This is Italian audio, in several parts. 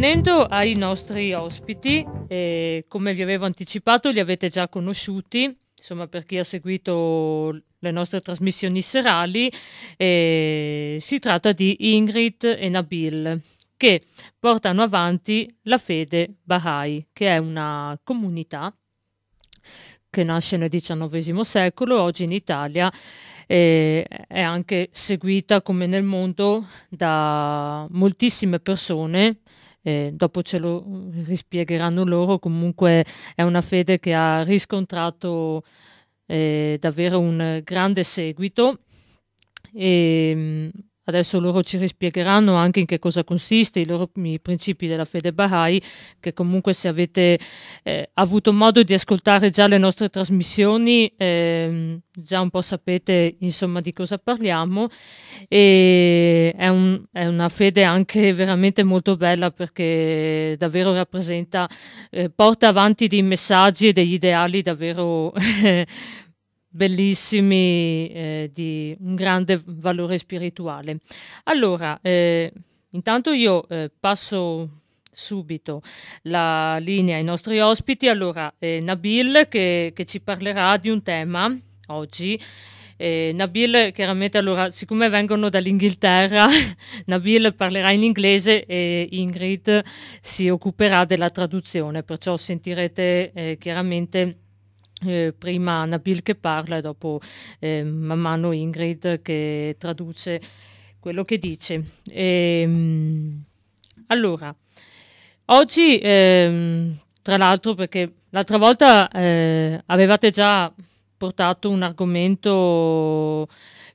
Venendo ai nostri ospiti, eh, come vi avevo anticipato, li avete già conosciuti, insomma per chi ha seguito le nostre trasmissioni serali, eh, si tratta di Ingrid e Nabil che portano avanti la fede Baha'i, che è una comunità che nasce nel XIX secolo, oggi in Italia eh, è anche seguita come nel mondo da moltissime persone eh, dopo ce lo mm, rispiegheranno loro, comunque è una fede che ha riscontrato eh, davvero un grande seguito. E, ehm, Adesso loro ci rispiegheranno anche in che cosa consiste i loro i principi della fede Baha'i, che comunque se avete eh, avuto modo di ascoltare già le nostre trasmissioni, eh, già un po' sapete insomma di cosa parliamo. E è, un, è, una fede anche veramente molto bella perché davvero rappresenta, eh, porta avanti dei messaggi e degli ideali davvero eh, bellissimi, eh, di un grande valore spirituale. Allora, eh, intanto io eh, passo subito la linea ai nostri ospiti. Allora, eh, Nabil che, che, ci parlerà di un tema oggi. Eh, Nabil, chiaramente, allora, siccome vengono dall'Inghilterra, Nabil parlerà in inglese e Ingrid si occuperà della traduzione, perciò sentirete eh, chiaramente eh, prima Nabil che parla e dopo eh, man mano Ingrid che traduce quello che dice. E, ehm, allora, oggi, eh, tra l'altro, perché l'altra volta eh, avevate già portato un argomento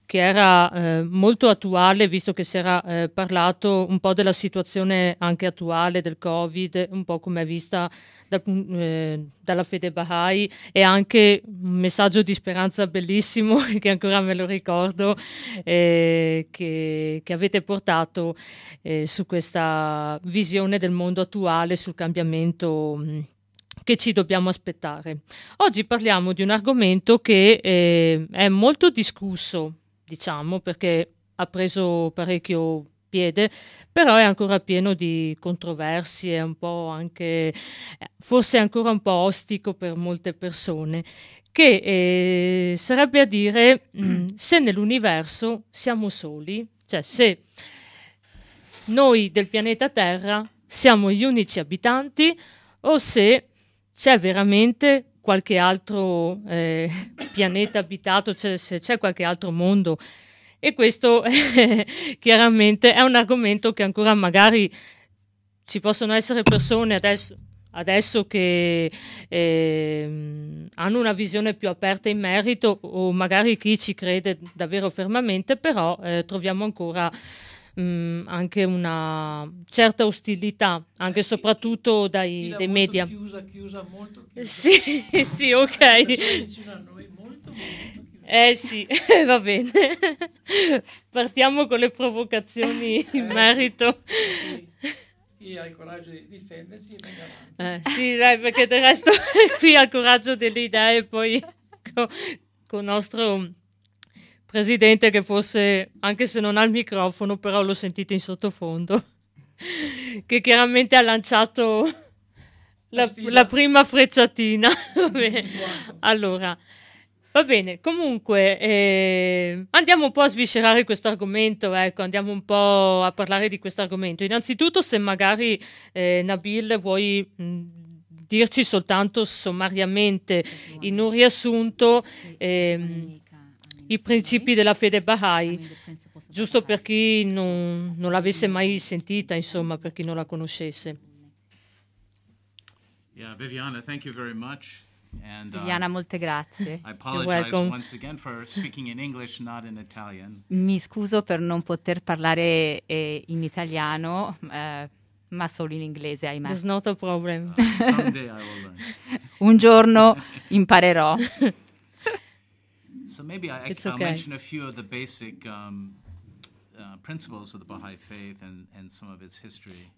che era eh, molto attuale, visto che si era eh, parlato un po' della situazione anche attuale del Covid, un po' come è vista da, eh, dalla Fede Bahai, e anche un messaggio di speranza bellissimo, che ancora me lo ricordo, eh, che, che, avete portato eh, su questa visione del mondo attuale, sul cambiamento. Mh, mm, che ci dobbiamo aspettare. Oggi parliamo di un argomento che eh, è molto discusso diciamo, perché ha preso parecchio piede, però è ancora pieno di controversie, un po' anche, forse ancora un po' ostico per molte persone, che eh, sarebbe a dire se nell'universo siamo soli, cioè se noi del pianeta Terra siamo gli unici abitanti o se c'è veramente qualche altro eh, pianeta abitato, cioè se c'è qualche altro mondo. E questo chiaramente è un argomento che ancora magari ci possono essere persone adesso, adesso che eh, hanno una visione più aperta in merito o magari chi ci crede davvero fermamente, però eh, troviamo ancora mh, mm, anche una certa ostilità, anche e eh soprattutto dai dei media. Chiusa, chiusa, molto chiusa. Eh sì, sì, ok. Noi, molto, molto eh sì, va bene. Partiamo con le provocazioni eh in merito. chi ha il coraggio di difendersi eh, sì, dai, perché del resto qui ha il coraggio delle idee, poi con, con nostro presidente che fosse, anche se non ha il microfono, però lo sentite in sottofondo, che chiaramente ha lanciato la, la, la prima frecciatina. allora, va bene, comunque eh, andiamo un po' a sviscerare questo argomento, ecco, andiamo un po' a parlare di questo argomento. Innanzitutto, se magari eh, Nabil vuoi... Mh, dirci soltanto sommariamente in un riassunto ehm, i principi della fede Baha'i, giusto per chi non, non l'avesse mai sentita, insomma, per chi non la conoscesse. Yeah, Viviana, thank you very much. And, uh, Viviana, molte grazie. In English, in Mi scuso per non poter parlare eh, in italiano, eh, ma solo in inglese, ahimè. There's not a problem. Uh, Un giorno imparerò. So maybe I, will okay. mention a few of the basic um, uh, principles of the Baha'i faith and, and some of its history.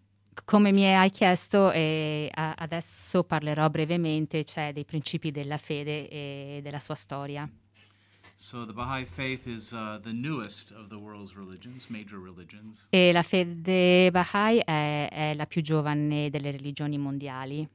come mi hai chiesto, eh, adesso parlerò brevemente, cioè dei principi della fede e della sua storia. So is, uh, religions, religions. E la fede Baha'i è, è, la più giovane delle religioni mondiali.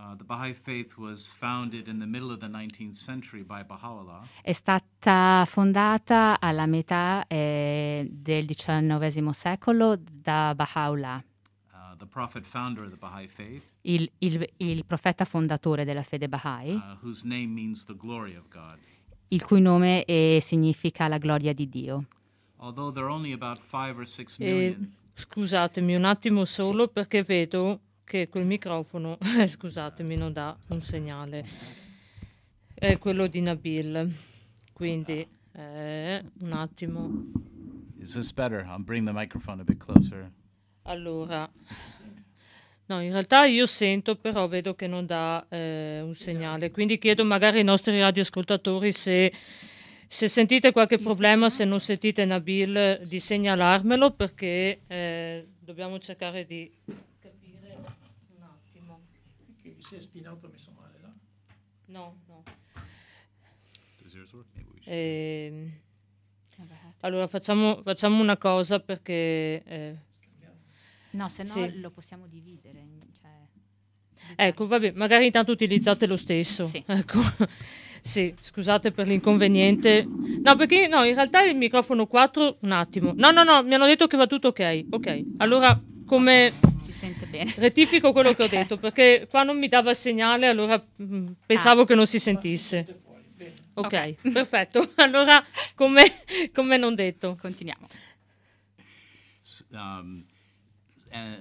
Uh, the Baha'i faith was founded in the middle of the 19th century by Baha'u'llah. È stata fondata alla metà eh, del XIX secolo da Baha'u'llah. Uh, the prophet founder of the Baha'i faith. Il, il, il profeta fondatore della fede Baha'i. Uh, whose name means the glory of God. Il cui nome è, eh, significa la gloria di Dio. only about or 6 eh, scusatemi un attimo solo sì. perché vedo che quel microfono, scusatemi, non dà un segnale. È quello di Nabil. Quindi, eh, un attimo. Is this better? I'll bring the microphone a bit closer. Allora, no, in realtà io sento, però vedo che non dà eh, un segnale. Quindi chiedo magari ai nostri radioascoltatori se, se, sentite qualche problema, se non sentite Nabil, di segnalarmelo perché eh, dobbiamo cercare di se sei spinato e messo male, no? No, no. Ehm, eh, allora facciamo, facciamo, una cosa perché... Eh, no, se no sì. lo possiamo dividere. Cioè, ecco, vabbè, magari intanto utilizzate lo stesso. Sì. Ecco. sì, scusate per l'inconveniente. No, perché no, in realtà il microfono 4, un attimo. No, no, no, mi hanno detto che va tutto ok. Ok, allora come sente bene. Rettifico quello okay. che ho detto perché qua non mi dava il segnale, allora mh, mm, pensavo ah. che non si sentisse. Ok, okay. perfetto. Allora, come, non detto, continuiamo. Um, eh,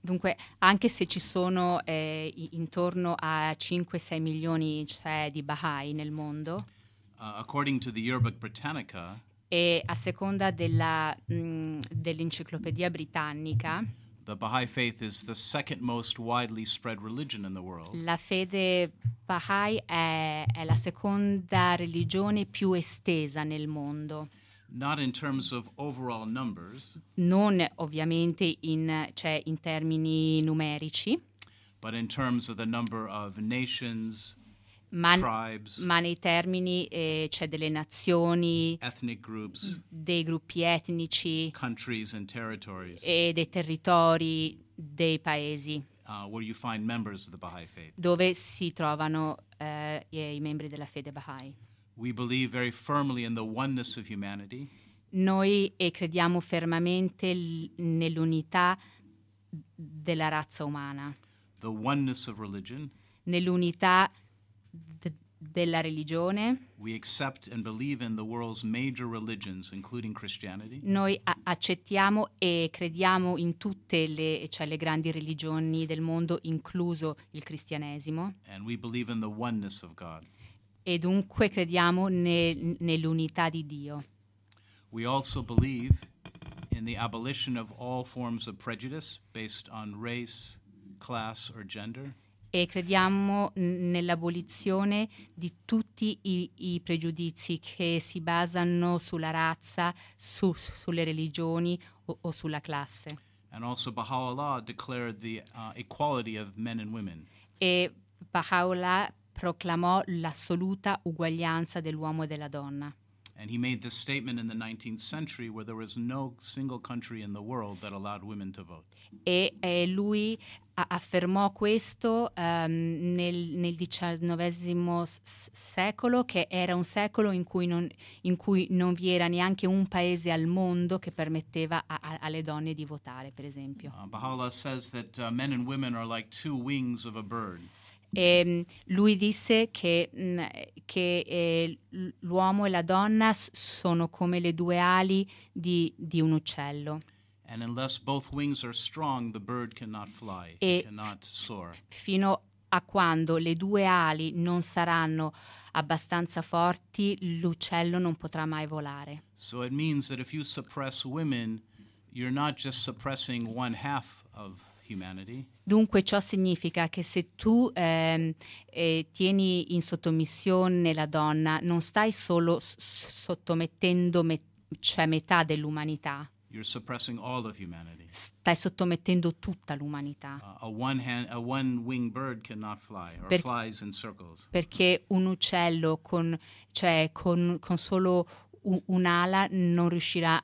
Dunque, anche se ci sono eh, intorno a 5-6 milioni cioè, di Baha'i nel mondo, uh, according to the Yearbook Britannica, e a seconda della, mh, dell'enciclopedia britannica La fede Baha'i è, è, la seconda religione più estesa nel mondo. Numbers, non ovviamente in, cioè, in termini numerici, but in terms of the number of nations, ma, tribes, ma nei termini eh, c'è cioè delle nazioni, groups, dei gruppi etnici e dei territori dei paesi uh, dove si trovano eh, i membri della fede Baha'i. Noi crediamo fermamente l- nell'unità della razza umana. Nell'unità della della religione. Noi accettiamo e crediamo in tutte le, cioè le, grandi religioni del mondo, incluso il cristianesimo. E dunque crediamo nel, nell'unità di Dio. We also believe in the abolition of all forms of prejudice based on race, class or gender e crediamo nell'abolizione di tutti i, i, pregiudizi che si basano sulla razza, su, sulle religioni o, o, sulla classe. And also Baha'u'llah declared the uh, equality of men and women. E Baha'u'llah proclamò l'assoluta uguaglianza dell'uomo e della donna. And he made this statement in the 19th century where there was no single country in the world that allowed women to vote. E eh, lui affermò questo um, nel, nel, XIX secolo, che era un secolo in cui, non, in cui, non, vi era neanche un paese al mondo che permetteva a, a, alle donne di votare, per esempio. Uh, Baha'u'llah says that uh, men and women are like two wings of a bird. E ehm, lui disse che, mm, che eh, l'uomo e la donna sono come le due ali di, di un uccello e fino a quando le due ali non saranno abbastanza forti, l'uccello non potrà mai volare. So it means that if you suppress women, you're not just suppressing one half of humanity. Dunque ciò significa che se tu eh, eh, tieni in sottomissione la donna, non stai solo sottomettendo met cioè metà dell'umanità. Stai sottomettendo tutta l'umanità. Uh, perché un uccello con, cioè con, con solo un'ala non riuscirà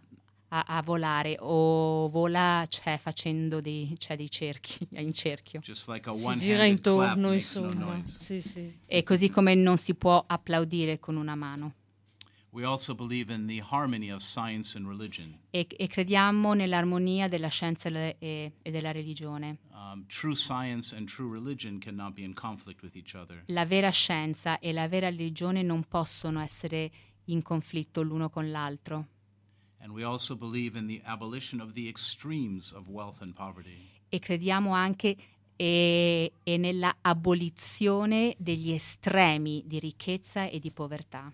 a, a, volare o vola cioè, facendo dei, cioè, dei cerchi in cerchio like si gira intorno insomma no sì, sì. e così come non si può applaudire con una mano e, e, crediamo nell'armonia della scienza e, e della religione. Um, la vera scienza e la vera religione non possono essere in conflitto l'uno con l'altro. E crediamo anche e, e nella abolizione degli estremi di ricchezza e di povertà.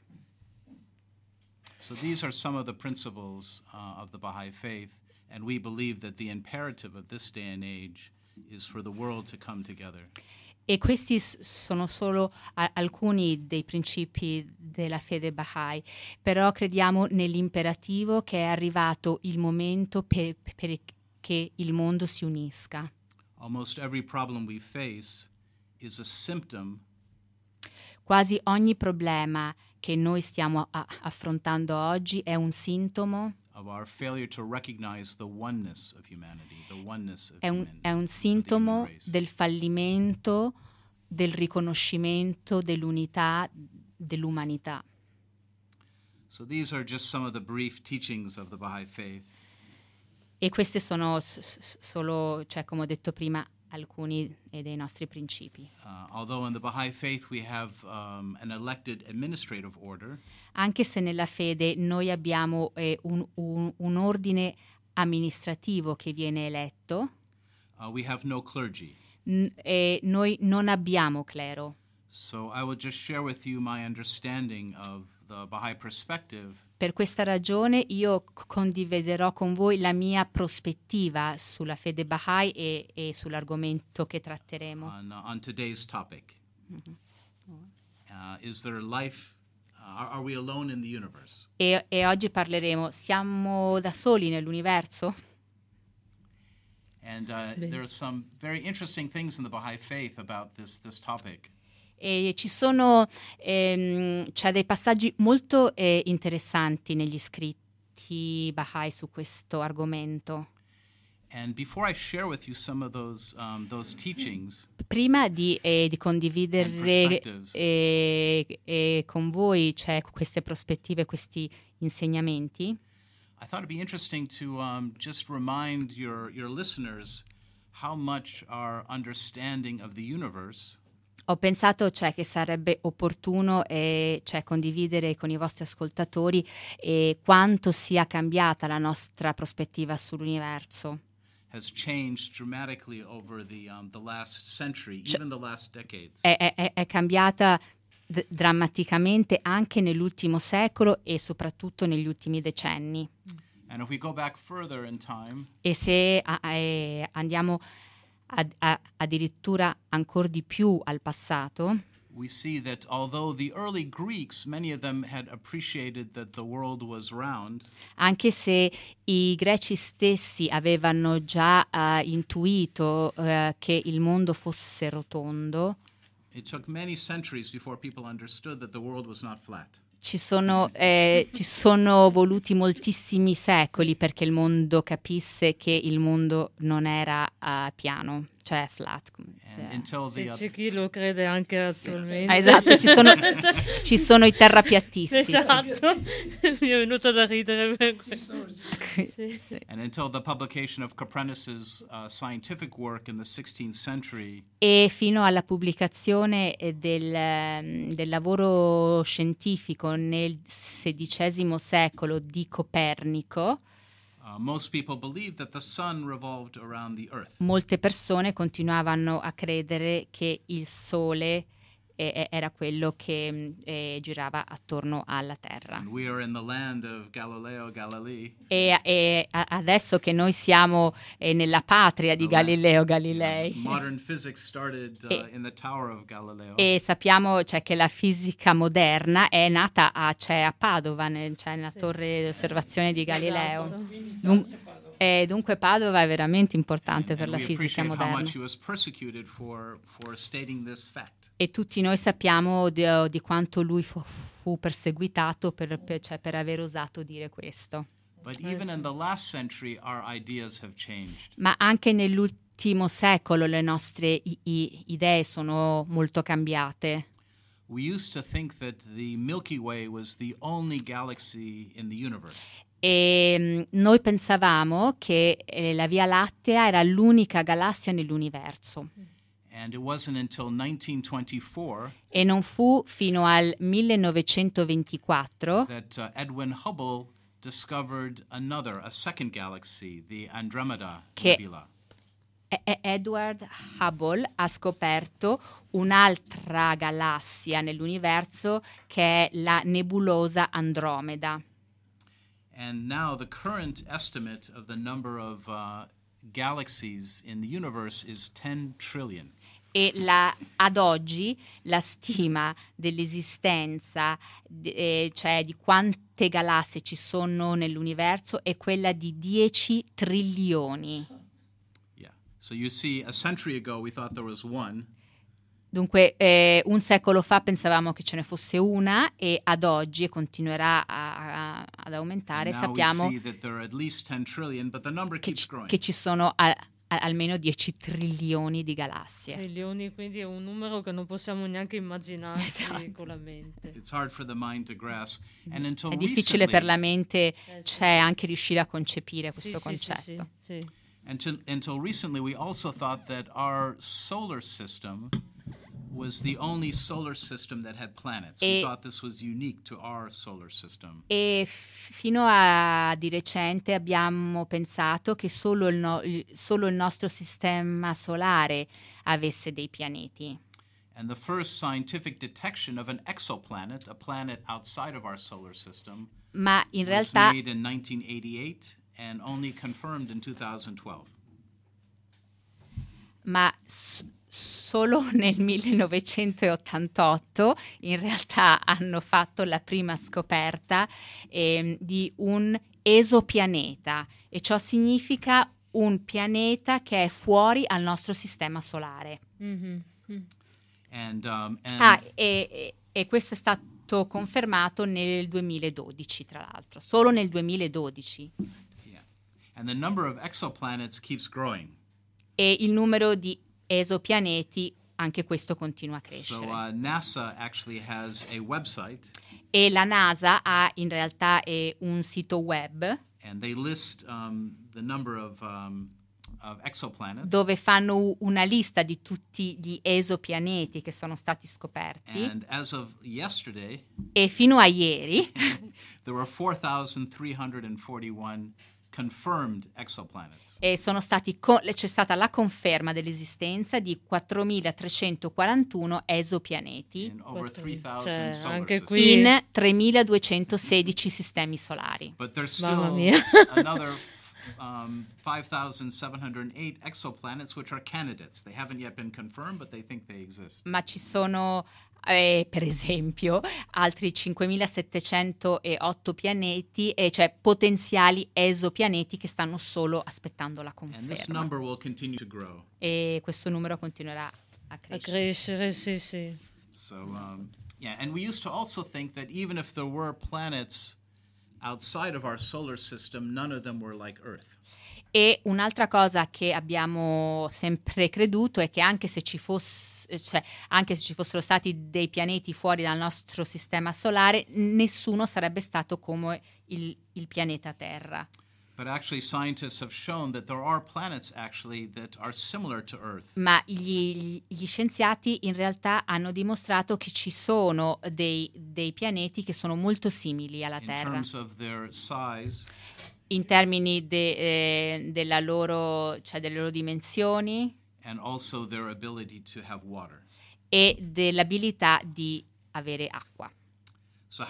So these are some of the principles uh, of the Baha'i faith, and we believe that the imperative of this day and age is for the world to come together. E questi sono solo alcuni dei principi della fede Baha'i, però crediamo nell'imperativo che è arrivato il momento per, per che il mondo si unisca. Almost every problem we face is a symptom. Quasi ogni problema che noi stiamo affrontando oggi è un sintomo è un, è un sintomo del fallimento del riconoscimento dell'unità dell'umanità. So e queste sono solo, cioè, come ho detto prima, alcuni eh, dei nostri principi. Uh, have, um, order, Anche se nella fede noi abbiamo eh, un, un, un, ordine amministrativo che viene eletto, uh, no e noi non abbiamo clero. So I will just share with you my understanding of the Baha'i perspective per questa ragione io condividerò con voi la mia prospettiva sulla fede Baha'i e, e sull'argomento che tratteremo. On, uh, on today's topic. Mm-hmm. Uh, is there life uh, Are we alone in the universe? E, e, oggi parleremo, siamo da soli nell'universo? And uh, there are some very interesting things in the Baha'i faith about this, this topic. E ci sono ehm, cioè dei passaggi molto eh, interessanti negli scritti Baha'i su questo argomento. Those, um, those teachings, Prima di, eh, di condividere eh, eh, con voi cioè, queste prospettive, questi insegnamenti, I thought it'd be interesting to um, just remind your, your listeners how much our understanding of the universe ho pensato cioè, che sarebbe opportuno eh, cioè, condividere con i vostri ascoltatori eh, quanto sia cambiata la nostra prospettiva sull'universo. The, um, century, cioè, è, è, è cambiata d- drammaticamente anche nell'ultimo secolo e soprattutto negli ultimi decenni. Time, e se a, a, eh, andiamo ad, a, addirittura ancora di più al passato, we see that although the early Greeks, many of them had appreciated that the world was round. Anche se i greci stessi avevano già uh, intuito uh, che il mondo fosse rotondo. It took many centuries before people understood that the world was not flat ci sono, eh, ci sono, voluti moltissimi secoli perché il mondo capisse che il mondo non era uh, piano cioè flat. Cioè, c'è chi lo crede anche attualmente. Ah, esatto, ci sono, cioè, ci sono, i terrapiattisti. Esatto, mi è venuta da ridere per sì. And until the publication of Copernicus's uh, scientific work in the 16th century. E fino alla pubblicazione eh, del, ehm, del lavoro scientifico nel XVI secolo di Copernico. Uh, Molte persone continuavano a credere che il Sole eh, era quello che eh, girava attorno alla Terra. E, e, adesso che noi siamo eh, nella patria di Galileo Galilei, started, uh, e, e, sappiamo cioè, che la fisica moderna è nata a, cioè, a Padova, nel, cioè, nella sì. torre eh, di osservazione di Galileo. Esatto. Dun- eh, e dunque Padova è veramente importante and, per and la fisica moderna. For, for e tutti noi sappiamo di, eh, di quanto lui fu, fu perseguitato per, per, cioè, per aver osato dire questo. Century, Ma anche nell'ultimo secolo le nostre idee sono molto cambiate. We used to think that the Milky Way was the only galaxy in the universe. E ehm, noi pensavamo che eh, la Via Lattea era l'unica galassia nell'universo. E non fu fino al 1924 that, uh, Edwin Hubble discovered another, a second galaxy, the Andromeda Nebula. Edward Hubble ha scoperto un'altra galassia nell'universo che è la nebulosa Andromeda. And now the current estimate of the number of uh, galaxies in the universe is 10 trillion. e la, ad oggi la stima dell'esistenza, eh, cioè di quante galassie ci sono nell'universo, è quella di 10 trilioni. Yeah. So you see, a century ago we thought there was one. Dunque, eh, un secolo fa pensavamo che ce ne fosse una e ad oggi, e continuerà a, a, ad aumentare, sappiamo trillion, che, ci, che, ci sono a, almeno 10 trilioni di galassie. Trilioni, quindi è un numero che non possiamo neanche immaginare esatto. con la mente. è difficile per la mente eh, cioè, anche riuscire a concepire questo sì, concetto. Sì, sì, until, until recently we also thought that our solar system was the only solar system that had planets. E, We thought this was unique to our solar system. E fino a di recente abbiamo pensato che solo il, no, solo il nostro sistema solare avesse dei pianeti. And the first scientific detection of an exoplanet, a planet outside of our solar system, Ma in realtà, was made in 1988 and only confirmed in 2012. Ma solo nel 1988 in realtà hanno fatto la prima scoperta eh, di un esopianeta e ciò significa un pianeta che è fuori al nostro sistema solare. Mm-hmm. Mm. And, um, and ah, e, e, questo è stato confermato nel 2012, tra l'altro, solo nel 2012. Yeah. E il numero di esopianeti, anche questo continua a crescere. So, uh, NASA has a E la NASA ha in realtà un sito web. And they list um, the of um, dove fanno una lista di tutti gli esopianeti che sono stati scoperti. Yesterday, e fino a ieri, there were 4,341 e co- c'è stata la conferma dell'esistenza di 4.341 esopianeti cioè, anche qui. in 3.216 sistemi solari. Mamma mia. another um, 5,708 exoplanets, which are candidates. They haven't yet been confirmed, but they think they exist. Ma ci sono eh, per esempio, altri 5.708 pianeti, eh, cioè potenziali esopianeti che stanno solo aspettando la conferma. E questo numero continuerà a crescere. A crescere, sì, sì. So, um, yeah, and we used to also think that even if there were planets outside of our solar system, none of them were like Earth. E un'altra cosa che abbiamo sempre creduto è che anche se, ci fosse, cioè, anche se ci fossero stati dei pianeti fuori dal nostro sistema solare, nessuno sarebbe stato come il, il pianeta Terra. Ma gli, gli, scienziati in realtà hanno dimostrato che ci sono dei, dei pianeti che sono molto simili alla Terra. in terms of their size in termini de, eh, della loro, cioè delle loro dimensioni e dell'abilità di avere acqua. So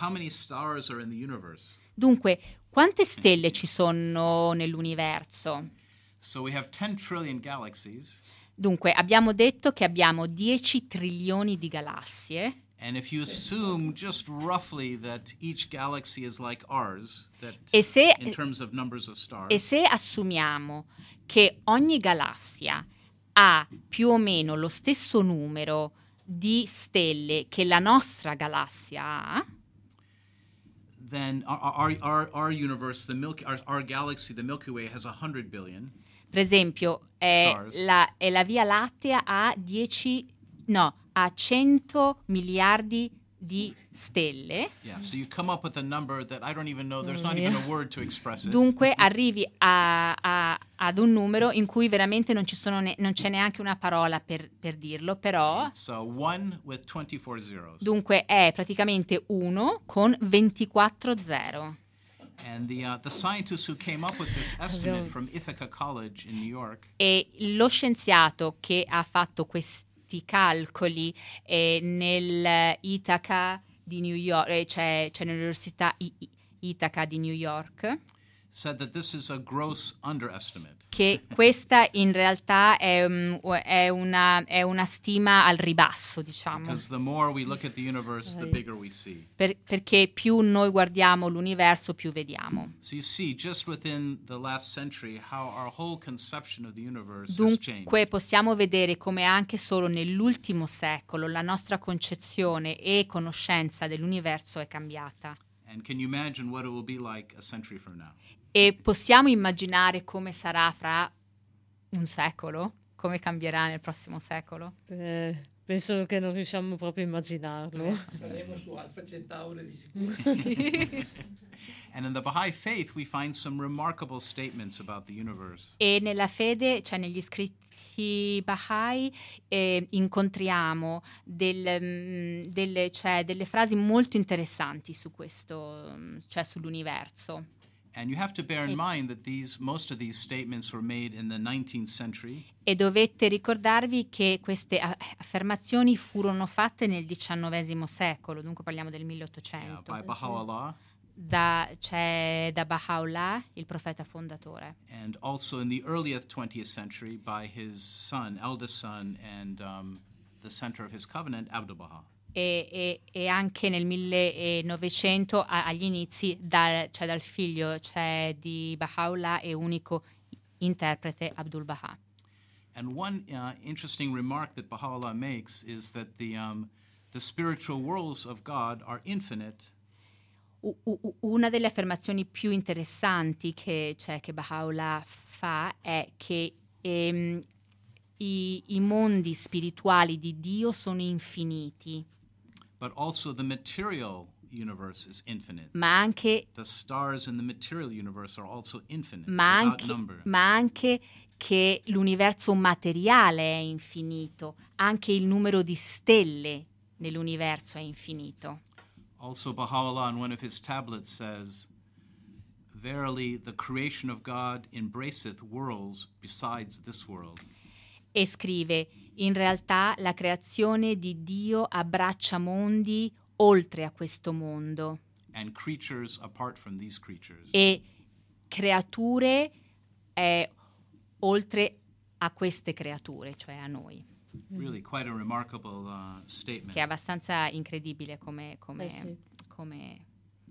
Dunque, quante stelle ci sono nell'universo? So Dunque, abbiamo detto che abbiamo 10 trilioni di galassie. E se, e se assumiamo che ogni galassia ha più o meno lo stesso numero di stelle che la nostra galassia ha, then our, our, our universe, the Milky, our, our galaxy, the Milky Way, has 100 billion. Per esempio, eh, la, la, Via Lattea ha 10, no, a 100 miliardi di stelle. Dunque arrivi a, a, ad un numero in cui veramente non, ne, non c'è neanche una parola per, per dirlo, però... Dunque è praticamente 1 con 24 zero. The, uh, the e lo scienziato che ha fatto quest, questi calcoli eh, nell'Itaca di New York, eh, cioè, cioè nell'Università I- Itaca di New York che questa in realtà è, mm, è, una, è, una, stima al ribasso, diciamo. perché più noi guardiamo l'universo, più vediamo. So see, Dunque possiamo vedere come anche solo nell'ultimo secolo la nostra concezione e conoscenza dell'universo è cambiata. And can you imagine what it will be e possiamo immaginare come sarà fra un secolo? Come cambierà nel prossimo secolo? Eh, penso che non riusciamo proprio a immaginarlo. Eh, Saremo su Alfa Centauri di sicuro. And in the Baha'i faith we find some remarkable statements about the universe. E nella fede, cioè negli scritti Baha'i, eh, incontriamo del, mm, delle, cioè, delle frasi molto interessanti su questo, mm, cioè sull'universo. And you have to bear in in mind that these these most of statements were made the 19th century. E dovete ricordarvi che queste affermazioni furono fatte nel XIX secolo, dunque parliamo del 1800. Yeah, by Baha'u'llah. Da, c'è da Baha'u'llah, il profeta fondatore. And also in the early 20th century by his son, eldest son and um, the center of his covenant, Abdu'l Baha. e, e, e, anche nel 1900 a, agli inizi dal, cioè dal figlio cioè di Baha'u'llah e unico interprete Abdul Baha. And one uh, interesting remark that Baha'u'llah makes is that the, um, the spiritual worlds of God are infinite. Una delle affermazioni più interessanti che, cioè, che Baha'u'llah fa è che ehm, i, i mondi spirituali di Dio sono infiniti. but also the material universe is infinite. Ma anche the stars in the material universe are also infinite ma anche, ma anche che l'universo materiale è infinito, anche il numero di stelle nell'universo è infinito. Also Baha'u'llah in one of his tablets says Verily the creation of God embraceth worlds besides this world. E scrive in realtà la creazione di Dio abbraccia mondi oltre a questo mondo. E creature eh, oltre a queste creature, cioè a noi. Really uh, che è abbastanza incredibile come, come, eh sì. come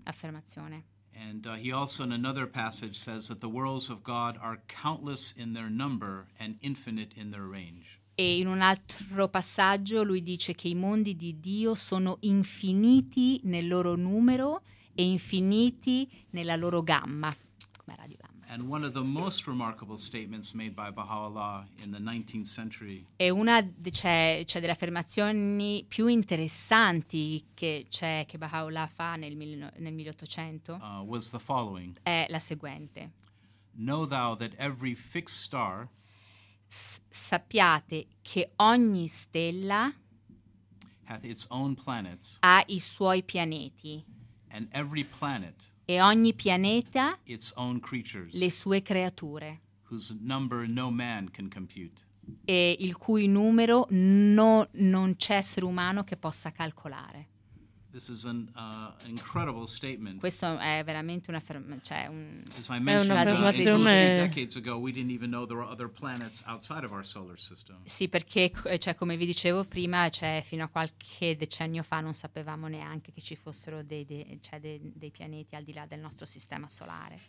affermazione. And uh, he also, in another passage, says that the worlds of God are countless in their number and infinite in their range. E in un altro passaggio lui dice che i mondi di Dio sono infiniti nel loro numero e infiniti nella loro gamma, come Radio Gamma. And one of the most remarkable statements made by Baha'u'llah in the 19th century. E una cioè, cioè delle affermazioni più interessanti che, c'è che Baha'u'llah fa nel, nel 1800 uh, was the following. è la seguente. Know thou that every fixed star sappiate che ogni stella planets, ha i suoi pianeti planet, e ogni pianeta le sue creature no compute, e il cui numero no, non c'è essere umano che possa calcolare. An, uh, Questo è veramente una ferma, cioè un, As I mentioned, è un'affermazione. Until Sì, perché eh, cioè, come vi dicevo prima, cioè, fino a qualche decennio fa non sapevamo neanche che ci fossero dei, dei, cioè, dei, dei pianeti al di là del nostro sistema solare.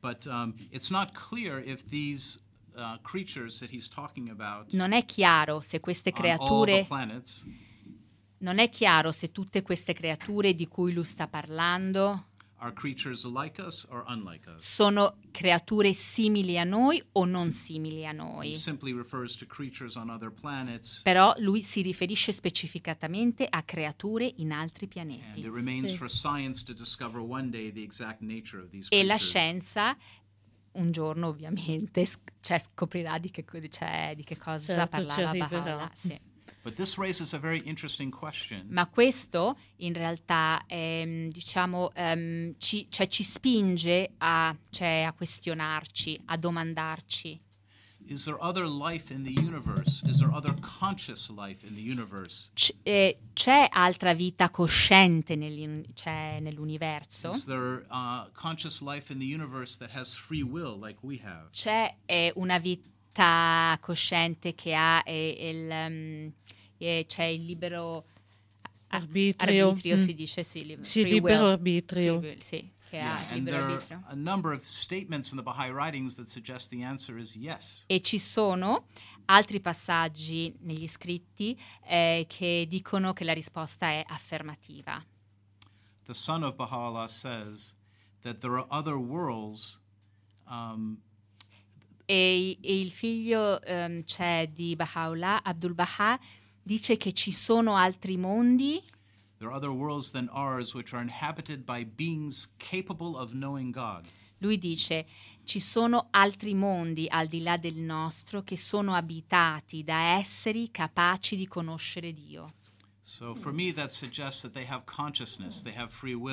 But um, it's not clear if these uh, creatures that he's talking about Non è chiaro se queste creature planets, non è chiaro se tutte queste creature di cui lui sta parlando like like sono creature simili a noi o non simili a noi. Però lui si riferisce specificatamente a creature in altri pianeti. Sì. E la scienza un giorno ovviamente sc- cioè, scoprirà di che, cioè, di che cosa certo, parla la Sì. Ma questo in realtà è, ehm, diciamo, um, ci, cioè, ci, spinge a, cioè, a questionarci, a domandarci. C'è altra vita cosciente nell'universo? C'è una vita libertà cosciente che ha e, e mm, c'è il libero arbitrio, arbitrio mm. si dice sì, li- sì libero will. arbitrio. Will, sì. E ci sono altri passaggi negli scritti eh, che dicono che la risposta è affermativa. The son of Baha'u'llah says that there are other worlds um, e, e il figlio ehm, c'è di Baha'u'llah, Abdul Baha, dice che ci sono altri mondi. Ours, Lui dice ci sono altri mondi al di là del nostro che sono abitati da esseri capaci di conoscere Dio. So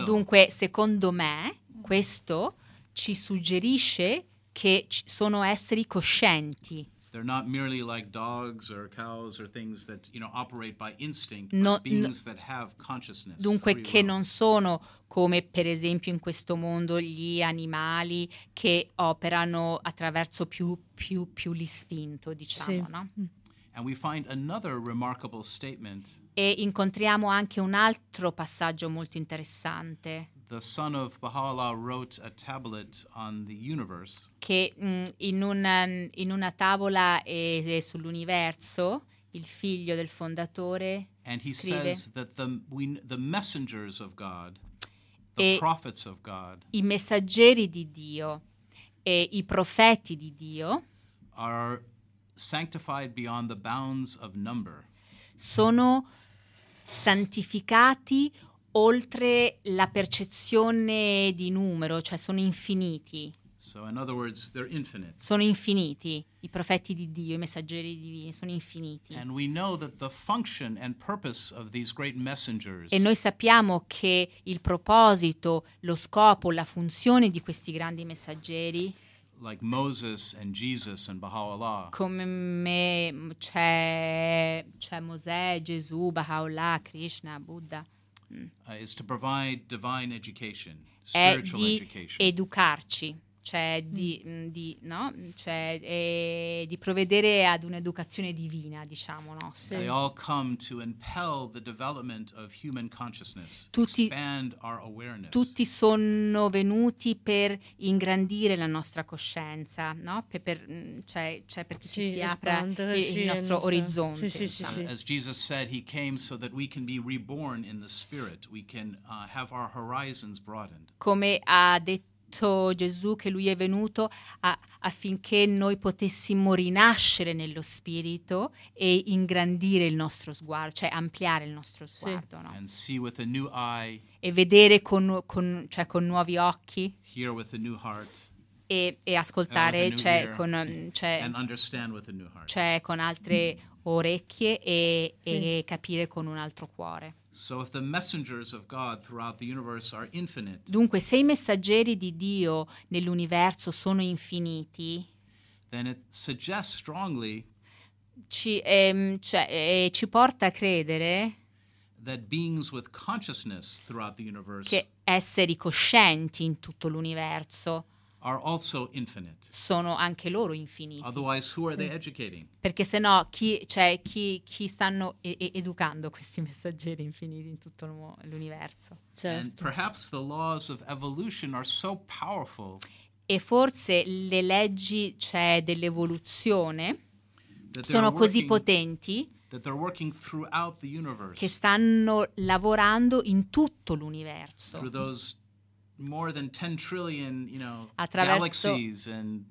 Dunque, secondo me, questo ci suggerisce che sono esseri coscienti. They're not merely Like dogs or cows or things that, you know, instinct, no, dunque che non sono come per esempio in questo mondo gli animali che operano attraverso più, più, più l'istinto, diciamo, sì. no? Mm. E incontriamo anche un altro passaggio molto interessante the son of Baha'u'llah wrote a tablet on the universe. Che mm, in, una, um, in una tavola eh, sull'universo il figlio del fondatore and he scrive, says that the, we, the messengers of God, the prophets of God, i messaggeri di Dio e i profeti di Dio are sanctified beyond the bounds of number. Sono santificati oltre la percezione di numero, cioè sono infiniti. So in words, sono infiniti i profeti di Dio, i messaggeri divini, sono infiniti. e noi sappiamo che il proposito, lo scopo, la funzione di questi grandi messaggeri like Moses and Jesus and Come me, c'è, c'è Mosè, Gesù, Baha'u'llah, Krishna, Buddha. Mm. uh, is to provide divine education, spiritual education. educarci. cioè mm. di, mm. di, no? cioè, eh, di, provvedere ad un'educazione divina, diciamo, no? Sì. They all come to impel the development of human consciousness, tutti, expand our awareness. Tutti sono venuti per ingrandire la nostra coscienza, no? Per, per, mm, cioè, cioè perché sì, si apra il, sì, il nostro orizzonte. Sì, sì, sì, As Jesus said, he came so that we can be reborn in the spirit, we can uh, have our horizons broadened. Come ha detto detto Gesù che lui è venuto a, affinché noi potessimo rinascere nello spirito e ingrandire il nostro sguardo, cioè ampliare il nostro sguardo, sì. no? eye, e vedere con, con, cioè con nuovi occhi, heart, e, e, ascoltare cioè, ear, con, mm, cioè, cioè, con, altre mm. orecchie e, sì. e capire con un altro cuore. Dunque, se i messaggeri di Dio nell'universo sono infiniti, ci, ehm, cioè, eh, ci porta a credere che esseri coscienti in tutto l'universo sono anche loro infiniti. Sì. Perché se no chi, cioè, chi, chi stanno e- e- educando questi messaggeri infiniti in tutto l'universo? Certo. So e forse le leggi cioè, dell'evoluzione sono così potenti che stanno lavorando in tutto l'universo more than 10 trillion, you know, Attraverso... galaxies and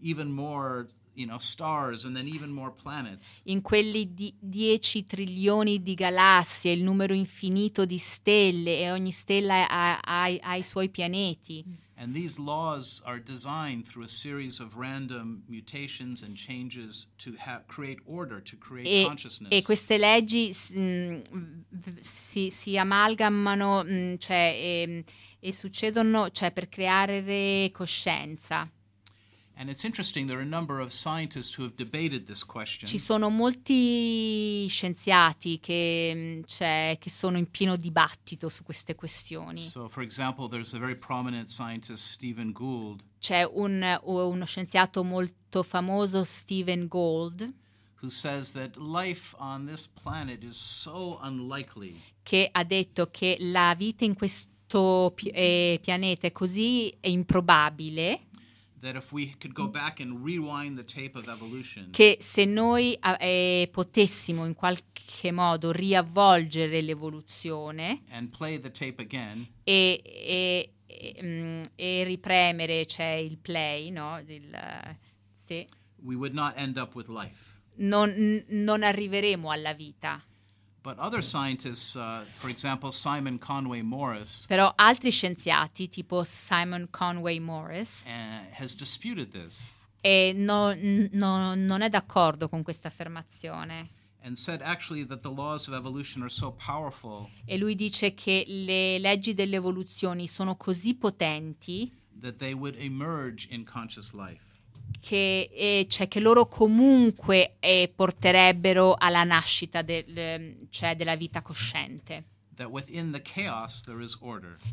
even more You know, stars and then even more planets. In quelli di 10 trilioni di galassie, il numero infinito di stelle e ogni stella ha, ha, ha i suoi pianeti. Mm. And these laws are designed through a series of random mutations and changes to ha- create order, to create e, consciousness. E queste leggi mh, mm, si, si, amalgamano, mh, mm, cioè. Mh, ehm, e succedono, cioè per creare coscienza. Ci sono molti scienziati che, mm, cioè, che, sono in pieno dibattito su queste questioni. So, example, C'è un, uno scienziato molto famoso, Stephen Gould, so che ha detto che la vita in questo 8 pi- eh, pianete così è improbabile che se noi eh, potessimo in qualche modo riavvolgere l'evoluzione again, e, e, e, mm, e, ripremere cioè il play, no? Il, eh, sì. non, non arriveremo alla vita. Uh, example, Però altri scienziati, tipo Simon Conway Morris, uh, no, no, non è d'accordo con questa affermazione. So e lui dice che le leggi dell'evoluzione sono così potenti that they would emerge in conscious life che, eh, cioè, che loro comunque eh, porterebbero alla nascita del, ehm, cioè, della vita cosciente.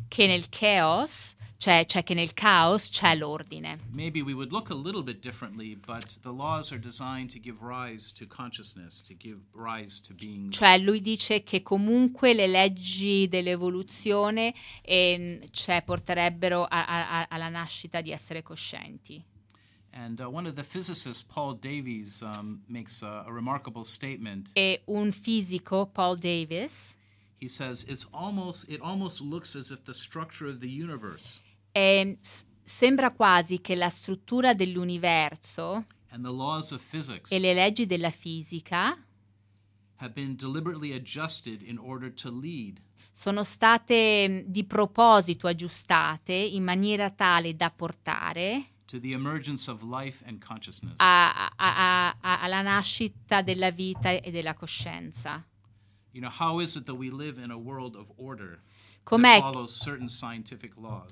Che nel chaos, cioè, cioè, che nel caos c'è l'ordine. Maybe we would look a little bit differently, but the laws are designed to give rise to consciousness, to give rise to being. Cioè lui dice che comunque le leggi dell'evoluzione eh, cioè, porterebbero a, a, alla nascita di essere coscienti. E un fisico, Paul Davis, he says it's almost it almost looks as if the structure of the universe e ehm, sembra quasi che la struttura dell'universo and the laws of physics e le leggi della fisica have been deliberately adjusted in order to lead sono state di proposito aggiustate in maniera tale da portare a, a, a, alla nascita della vita e della coscienza. You know, how is it that we live in a world of order? Com'è,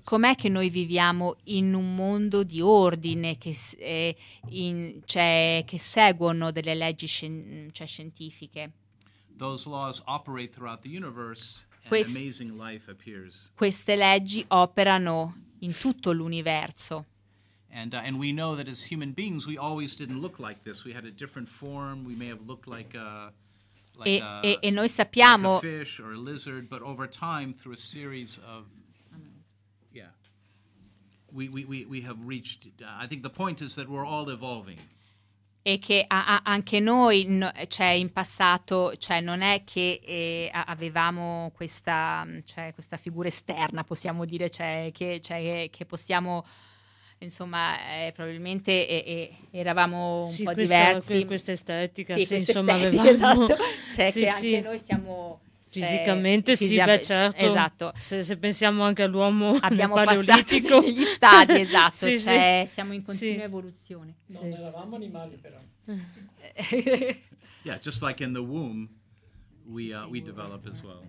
com'è, che noi viviamo in un mondo di ordine che, eh, in, cioè, che seguono delle leggi scien- cioè, scientifiche? Quest- queste leggi operano in tutto l'universo. And, uh, and we know that as human beings, we always didn't look like this. We had a different form. We may have looked like a, uh, like e, a, uh, e, noi sappiamo. Like a fish or a lizard, but over time, through a series of. Yeah. We, we, we, we have reached. Uh, I think the point is that we're all evolving. e che a, a, anche noi no, cioè, in passato cioè, non è che eh, avevamo questa, cioè, questa, figura esterna, possiamo dire, cioè, cioè, che, che, possiamo insomma, eh, probabilmente eh, eh, eravamo un sì, po' questa, diversi. Questa estetica, sì, questa insomma, estetica, avevamo... Esatto. Cioè sì, che sì. anche noi siamo... Eh, Fisicamente eh, sì, fisica... beh certo. Esatto. Se, se, pensiamo anche all'uomo Abbiamo paleolitico. Abbiamo stadi, esatto, sì, cioè sì. siamo in continua evoluzione. Non eravamo animali però. yeah, just like in the womb, we, uh, we develop as well.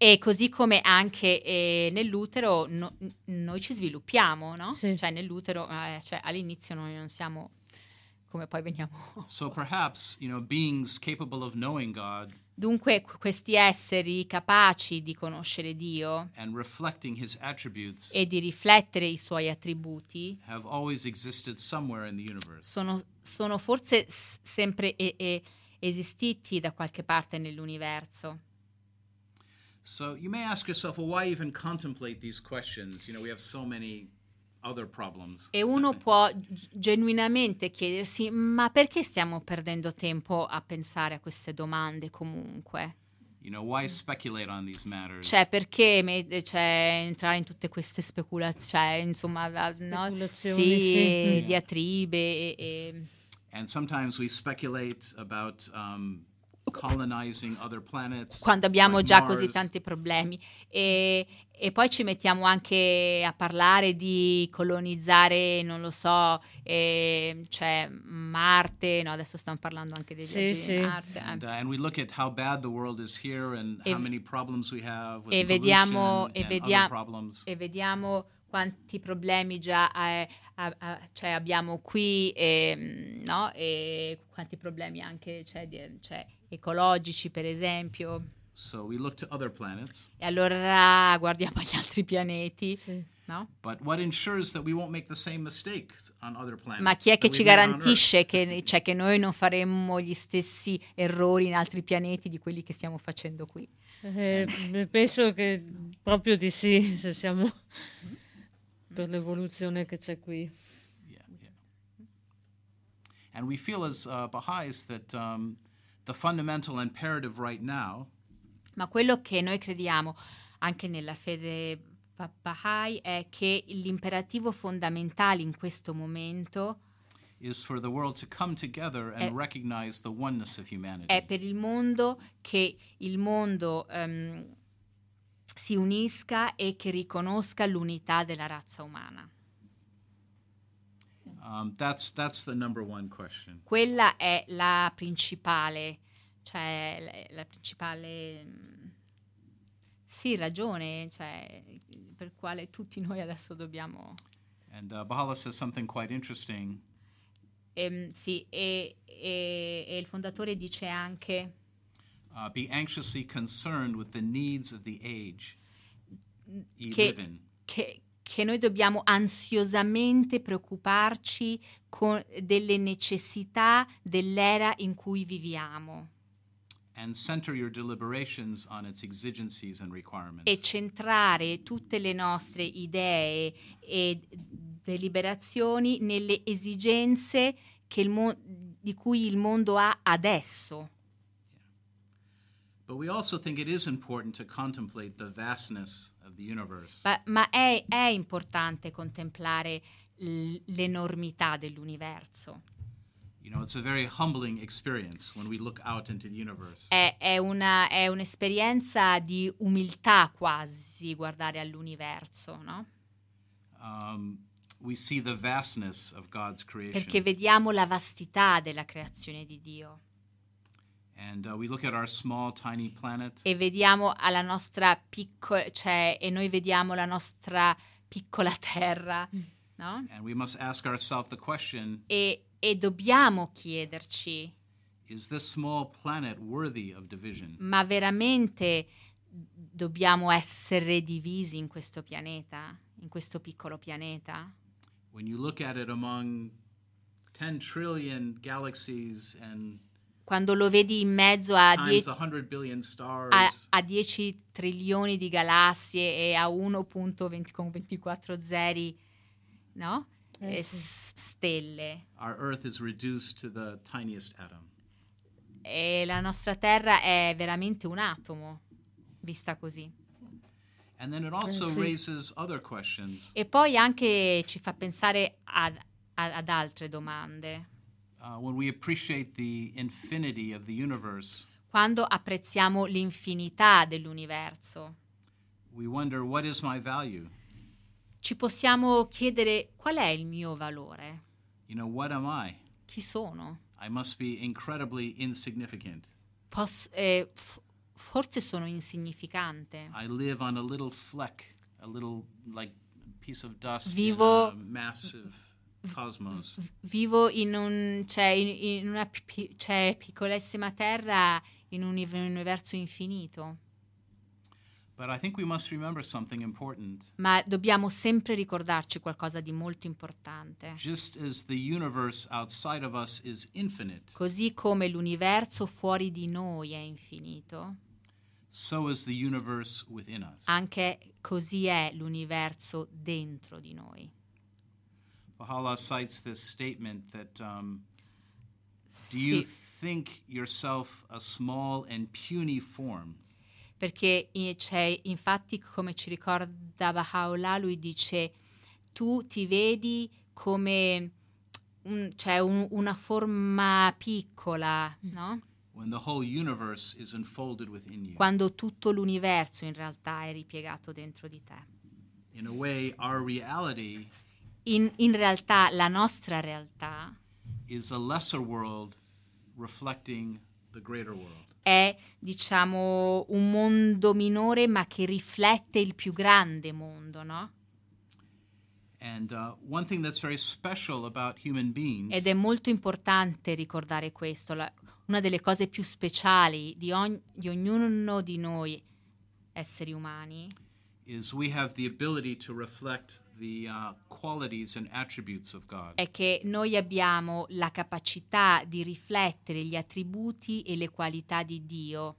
E così come anche eh, nell'utero no, noi ci sviluppiamo, no? Sì. Cioè nell'utero, eh, cioè all'inizio noi non siamo come poi veniamo. so perhaps, you know, beings capable of knowing God. Dunque questi esseri capaci di conoscere Dio e di riflettere i suoi attributi sono, sono, forse s- sempre e- e- esistiti da qualche parte nell'universo. So you may ask yourself, well, why even contemplate these questions? You know, we have so many E uno può genuinamente chiedersi, ma perché stiamo perdendo tempo a pensare a queste domande comunque? You know, Cioè, perché cioè, entrare in tutte queste speculazioni, cioè, insomma, speculazioni, no? sì, sì. Mm. diatribe e, e... And sometimes we speculate about um, other planets, quando abbiamo già Mars. così tanti problemi. E, e, poi ci mettiamo anche a parlare di colonizzare, non lo so, eh, cioè Marte, no, adesso stiamo parlando anche dei sì, sì. di Marte. Eh. And, uh, e, vediamo, e, vediamo, e vediamo quanti problemi già eh, a, a, cioè abbiamo qui e, ehm, no? e quanti problemi anche c'è, cioè, ecologici, per esempio. So e allora guardiamo agli altri pianeti. No? Ma chi è che ci garantisce che, cioè, che, noi non faremmo gli stessi errori in altri pianeti di quelli che stiamo facendo qui? Eh, penso che proprio di sì, se siamo per l'evoluzione che c'è qui. Yeah, yeah. And we feel as uh, Baha'is that um, Right ma quello che noi crediamo anche nella fede Bahai è che l'imperativo fondamentale in questo momento è, per il mondo che il mondo um, si unisca e che riconosca l'unità della razza umana. Um, that's, that's the number one question. Quella è la principale, cioè la, la principale mm, sì, ragione, cioè, per quale tutti noi adesso dobbiamo... And uh, Bahala says something quite interesting. Um, sì, e, e, e, il fondatore dice anche... Uh, be anxiously concerned with the needs of the age mm, che, che, che noi dobbiamo ansiosamente preoccuparci con, delle necessità dell'era in cui viviamo. E centrare tutte le nostre idee e deliberazioni nelle esigenze mo- di cui il mondo ha adesso. But we also think it is important to contemplate the vastness ma, ma è, è, importante contemplare l'enormità dell'universo. You know, è, è, una, è, un'esperienza di umiltà quasi guardare all'universo, no? Um, Perché vediamo la vastità della creazione di Dio. Uh, e vediamo alla nostra piccola, cioè, e noi vediamo la nostra piccola terra, mm. no? E, e dobbiamo chiederci, ma veramente dobbiamo essere divisi in questo pianeta, in questo piccolo pianeta? When you look at it among 10 trillion galaxies and quando lo vedi in mezzo a, die- 10 trilioni di galassie e a 1.24 zeri, no? Eh sì. s- stelle. E la nostra Terra è veramente un atomo, vista così. Eh sì. E poi anche ci fa pensare ad, ad altre domande. Uh, quando apprezziamo l'infinità dell'universo, ci possiamo chiedere qual è il mio valore. You know, Chi sono? Posso, eh, f- forse sono insignificante. I live on a little fleck, a little like piece of dust Vivo in a massive Cosmos. Vivo in, un, cioè, in, in una pi- cioè, piccolissima terra in un universo infinito. Ma dobbiamo sempre ricordarci qualcosa di molto importante. Così come l'universo fuori di noi è infinito. So Anche così è l'universo dentro di noi. Baha'u'llah cites this statement that um, do you think yourself a small and puny form? Perché eh, c'è, cioè, infatti, come ci ricorda Baha'u'llah, lui dice tu ti vedi come un, cioè un, una forma piccola, mm. no? When the whole universe is unfolded Quando tutto l'universo in realtà è ripiegato dentro di te. In a way, our reality in, in realtà la nostra realtà è, diciamo, un mondo minore ma che riflette il più grande mondo, no? And, uh, beings, Ed è molto importante ricordare questo. La, una delle cose più speciali di, ogn- di ognuno di noi esseri umani is we have the ability to Uh, è che noi abbiamo la capacità di riflettere gli attributi e le qualità di Dio.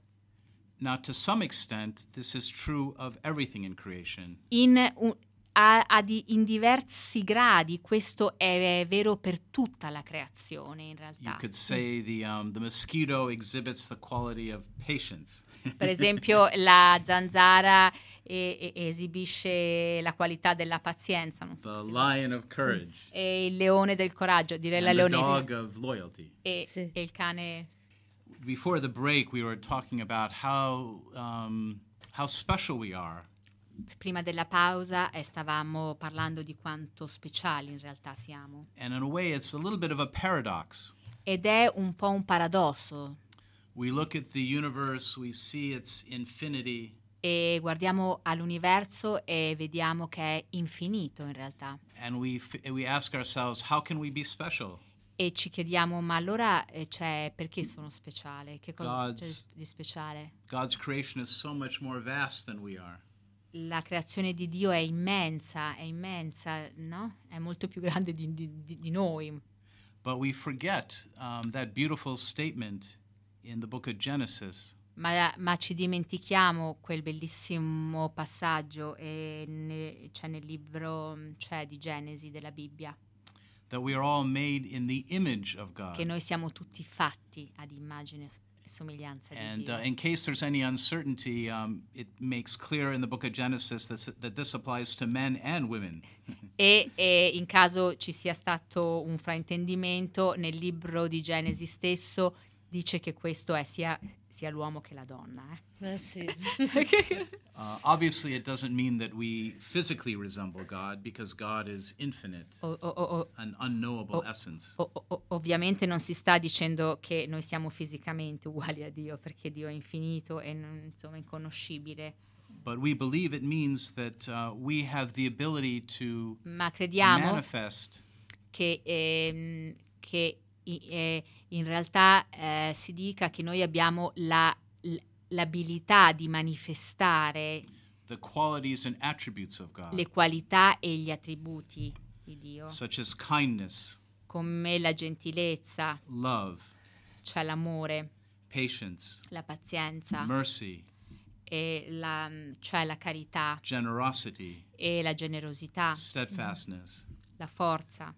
Now, to some extent, this is true of everything in creation. In un, a, a di, in diversi gradi, questo è, è, vero per tutta la creazione in realtà. You could say The, um, the quality of patience. per esempio la zanzara e, e, esibisce la qualità della pazienza. Sì. E il leone del coraggio, direi la leonessa. E, sì. e, il cane... Before the break we were talking about how, um, how special we are prima della pausa eh, stavamo parlando di quanto speciali in realtà siamo. And in a way it's a little bit of a paradox. Ed è un po' un paradosso. We look at the universe, we see its infinity. E guardiamo all'universo e vediamo che è infinito in realtà. And we, we ask ourselves, how can we be special? E ci chiediamo, ma allora eh, cioè, perché sono speciale? Che cosa God's, c'è di speciale? God's creation is so much more vast than we are la creazione di Dio è immensa, è immensa, no? È molto più grande di, di, di noi. But we forget um, that beautiful statement in the book of Genesis. Ma, ma ci dimentichiamo quel bellissimo passaggio eh, ne, cioè nel libro cioè, di Genesi della Bibbia. That we are all made in the image of God. Che noi siamo tutti fatti ad immagine somiglianza and, uh, in case there's any uncertainty, um, it makes clear in the book of Genesis that, that this applies to men and women. e, e, in caso ci sia stato un fraintendimento, nel libro di Genesi stesso dice che questo è sia sia l'uomo che la donna. Eh? Eh sì. uh, obviously, it doesn't mean that we physically resemble God because God is infinite, oh, oh, oh, an unknowable essence. ovviamente non si sta dicendo che noi siamo fisicamente uguali a Dio perché Dio è infinito e non, insomma inconoscibile. But we believe it means that uh, we have the ability to Ma crediamo manifest che, ehm, che in realtà eh, si dica che noi abbiamo la, l'abilità di manifestare God, le qualità e gli attributi di Dio, kindness, come la gentilezza, love, cioè l'amore, patience, la pazienza, mercy, e la, cioè la carità, e la generosità, steadfastness. Mm la forza.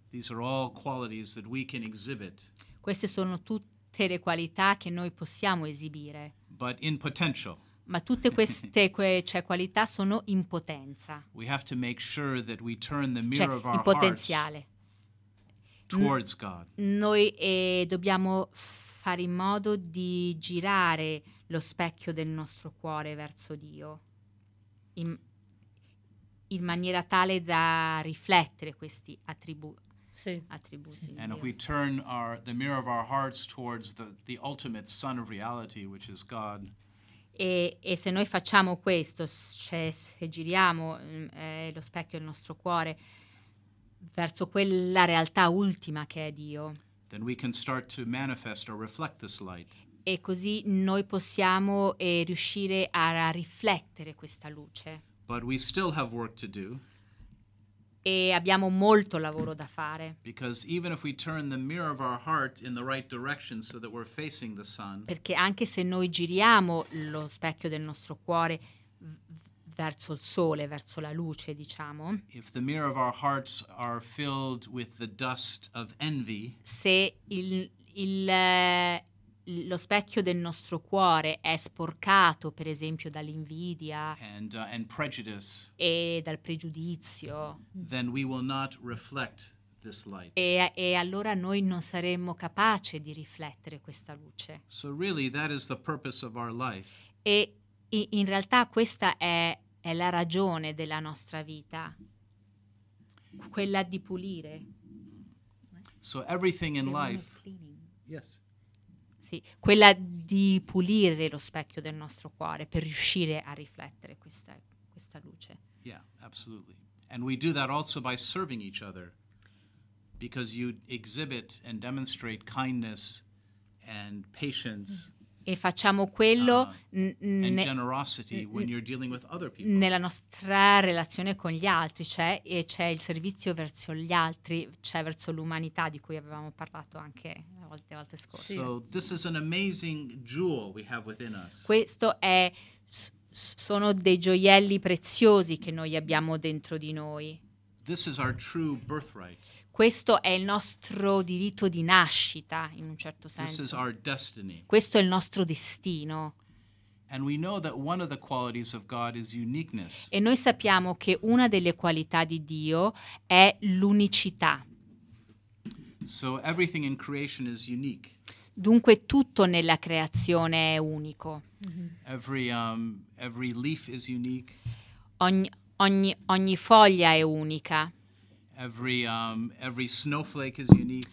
Queste sono tutte le qualità che noi possiamo esibire. Ma tutte queste que cioè, qualità sono in potenza. Sure cioè, in potenziale. Noi eh, dobbiamo fare in modo di girare lo specchio del nostro cuore verso Dio. In in maniera tale da riflettere questi attribu sì. attributi. And if we turn our, the mirror of our hearts towards the, the ultimate sun of reality, which is God. E, e se noi facciamo questo, cioè se giriamo mm, eh, lo specchio del nostro cuore verso quella realtà ultima che è Dio, then we can start to manifest or reflect this light. E così noi possiamo eh, riuscire a, a riflettere questa luce. But we still have work to do. E abbiamo molto lavoro da fare. Right so sun, Perché anche se noi giriamo lo specchio del nostro cuore verso il sole, verso la luce, diciamo. Envy, se il, il eh, lo specchio del nostro cuore è sporcato, per esempio, dall'invidia and, uh, and e dal pregiudizio, e, e, allora noi non saremmo capaci di riflettere questa luce. So really, e in realtà questa è, è la ragione della nostra vita, quella di pulire. So everything in life. Yes sì, quella di pulire lo specchio del nostro cuore per riuscire a riflettere questa, questa luce. Yeah, absolutely. And we do that also by serving each other because you exhibit and demonstrate kindness and patience mm e facciamo quello uh, n- ne- nella nostra relazione con gli altri, cioè e c'è il servizio verso gli altri, cioè verso l'umanità di cui avevamo parlato anche le volte, volte scorse. So, Questo è, sono dei gioielli preziosi che noi abbiamo dentro di noi. This is our true birthright. Questo è il nostro diritto di nascita, in un certo senso. Questo è il nostro destino. E noi sappiamo che una delle qualità di Dio è l'unicità. So Dunque tutto nella creazione è unico. Mm-hmm. Every, um, every ogni, ogni, ogni foglia è unica. Every, um, every snowflake is unique.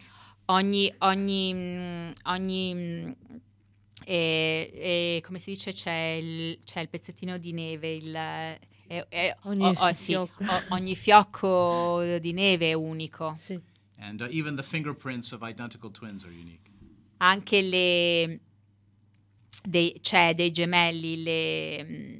Ogni, ogni, mm, ogni e, mm, e, eh, eh, come si dice c'è il, c'è il pezzettino di neve, il, e, eh, e, ogni, o, oh, o, oh, sì, fiocco. O, oh, ogni, fiocco. di neve è unico. Sì. And, uh, Anche le, dei, c'è dei gemelli, le, mm,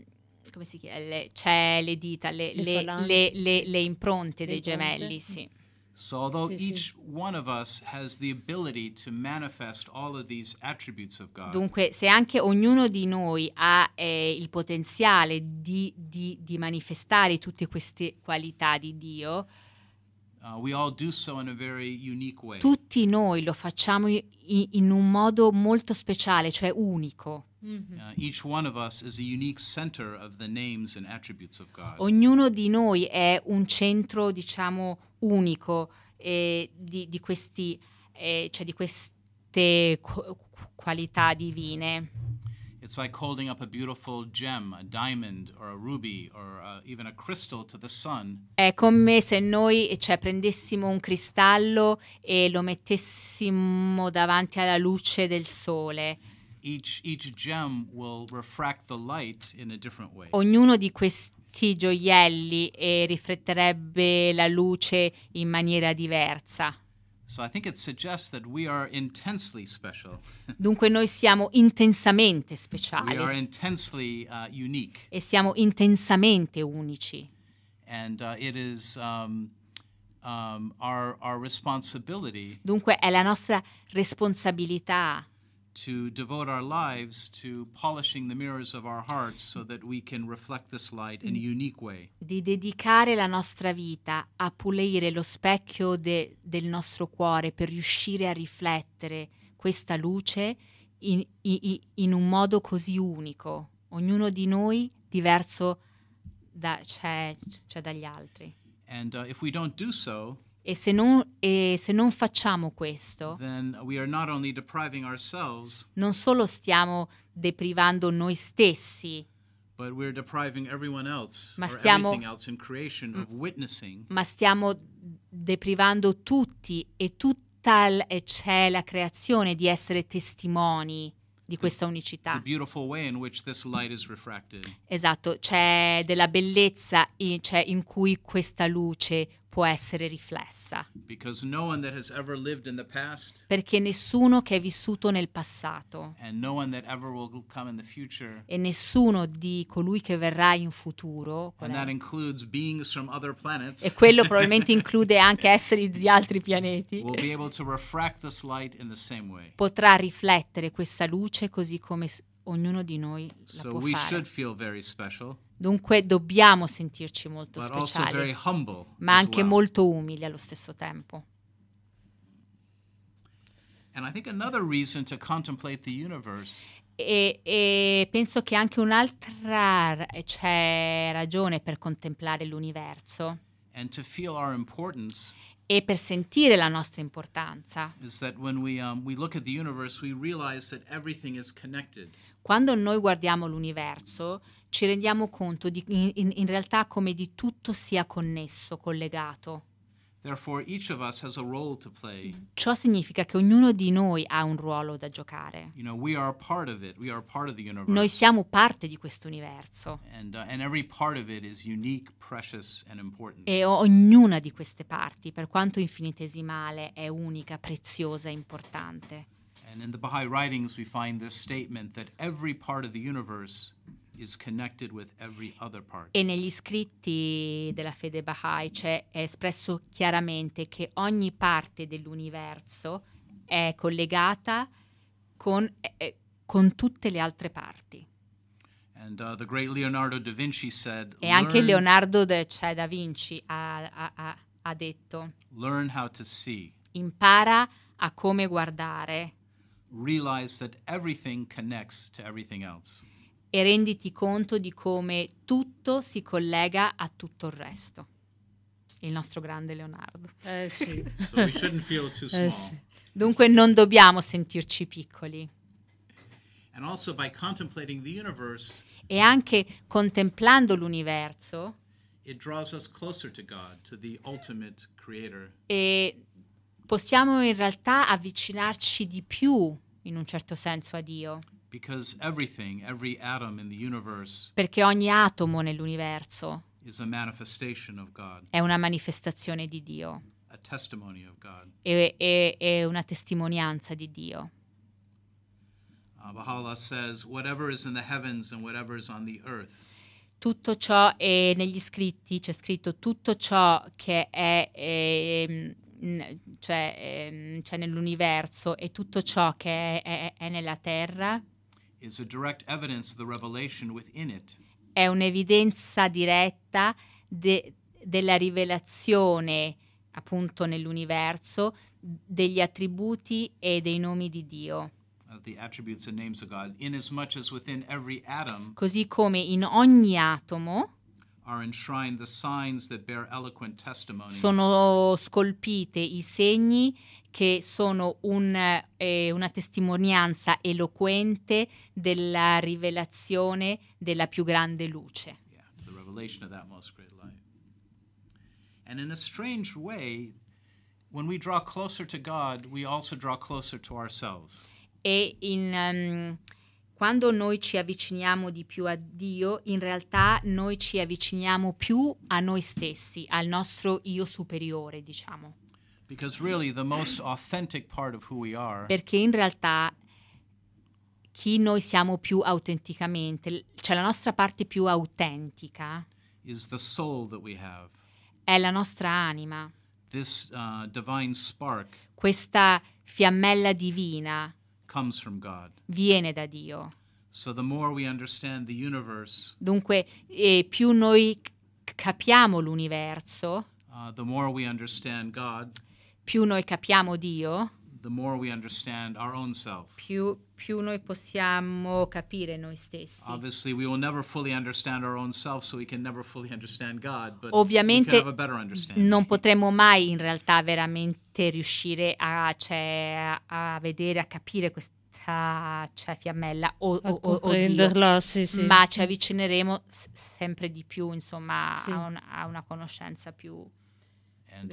come si chiama? Le, c'è le dita, le, le, le, le, le impronte dei gemelli, sì. Mm. So, although each one of us has the ability to manifest all of these attributes of God, Dunque, se anche ognuno di noi ha eh, il potenziale di, di, di manifestare tutte queste qualità di Dio, Uh, Tutti noi lo facciamo in un modo molto speciale, cioè unico. Mm-hmm. Uh, Ognuno di noi è un centro, diciamo, unico eh, di, di, questi, eh, cioè di queste qualità divine. It's like holding up a beautiful gem, a diamond or a ruby or uh, even a crystal to the sun. È come se noi cioè, prendessimo un cristallo e lo mettessimo davanti alla luce del sole. Each, each gem will refract the light in a different way. Ognuno di questi gioielli eh, rifletterebbe la luce in maniera diversa. Dunque noi siamo intensamente speciali. Intensely, uh, e siamo intensamente unici. And, uh, is, um, um, our, our Dunque è la nostra responsabilità to devote our lives to polishing the mirrors of our hearts so that we can reflect this light in a unique way. Di dedicare la nostra vita a pulire lo specchio de, del nostro cuore per riuscire a riflettere questa luce in, in, in, un modo così unico, ognuno di noi diverso da, cioè, cioè dagli altri. And uh, if we don't do so, e se non, e se non facciamo questo, non solo stiamo deprivando noi stessi, else, ma, stiamo, mm. ma stiamo deprivando tutti e tutta l- e c'è la creazione di essere testimoni di questa unicità. Esatto, c'è della bellezza in, cioè in cui questa luce può essere riflessa. No past, perché nessuno che è vissuto nel passato no future, e nessuno di colui che verrà in futuro, planets, e quello probabilmente include anche esseri di altri pianeti, potrà riflettere questa luce così come ognuno di noi la so può fare. Dunque dobbiamo sentirci molto speciali, ma anche well. molto umili allo stesso tempo. E, e, penso che anche un'altra cioè, ragione per contemplare l'universo e per sentire la nostra importanza. We, um, we universe, Quando noi guardiamo l'universo, ci rendiamo conto di, in, in realtà come di tutto sia connesso, collegato. Therefore, each of us has a role to play. Ciò significa che ognuno di noi ha un ruolo da giocare. You know, we are part of it. We are part of the universe. Noi siamo parte di questo universo. uh, E ognuna di queste parti, per quanto infinitesimale, è unica, preziosa e importante. And in the Baha'i writings we find this statement that every part of the universe e negli scritti della fede Baha'i c'è è espresso chiaramente che ogni parte dell'universo è collegata con, eh, con tutte le altre parti. And, uh, said, e anche Leonardo de, cioè, da Vinci ha, ha, ha detto: Impara a come guardare. Realize that everything connects to everything else e renditi conto di come tutto si collega a tutto il resto. Il nostro grande Leonardo. Eh sì. so eh sì. Dunque non dobbiamo sentirci piccoli. e anche contemplando l'universo, to God, to E possiamo in realtà avvicinarci di più, in un certo senso, a Dio. Perché ogni atomo nell'universo è una manifestazione di Dio. è, una testimonianza di Dio. Uh, Baha'u'llah says, whatever is in the heavens and whatever Tutto ciò è negli scritti, c'è scritto tutto ciò che è, è ehm, cioè, ehm, c'è nell'universo e tutto ciò che è, è, è nella terra. È un'evidenza diretta de, della rivelazione appunto nell'universo degli attributi e dei nomi di Dio. Uh, Così come in ogni atomo sono scolpite i segni che sono un, eh, una testimonianza eloquente della rivelazione della più grande luce. Yeah, the revelation of that most great And in a strange way, when we draw closer to God, we also draw closer to ourselves. E in um, quando noi ci avviciniamo di più a Dio, in realtà noi ci avviciniamo più a noi stessi, al nostro io superiore, diciamo. Really are, Perché in realtà chi noi siamo più autenticamente, cioè la nostra parte più autentica è la nostra anima. This, uh, Questa fiammella divina comes from God. viene da Dio. So the more we the universe, Dunque, eh, più noi capiamo l'universo, uh, the more we God, più noi capiamo Dio più, più, noi possiamo capire noi stessi. Ovviamente non potremo mai in realtà veramente riuscire a, cioè, a vedere, a capire questa cioè, fiammella o, o, o sì, sì. ma ci avvicineremo sempre di più insomma sì. a, un, a, una conoscenza più Uh,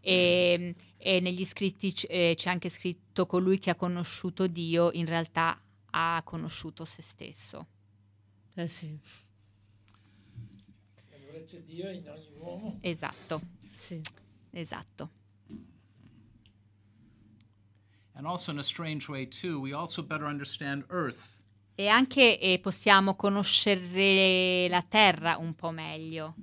e, ehm, e negli scritti eh, c'è anche scritto colui che ha conosciuto Dio in realtà ha conosciuto se stesso. Eh sì. Allora c'è Dio in ogni uomo. Esatto. Sì. Esatto. And also in a strange way too, we also better understand earth e anche eh, possiamo conoscere la terra un po' meglio.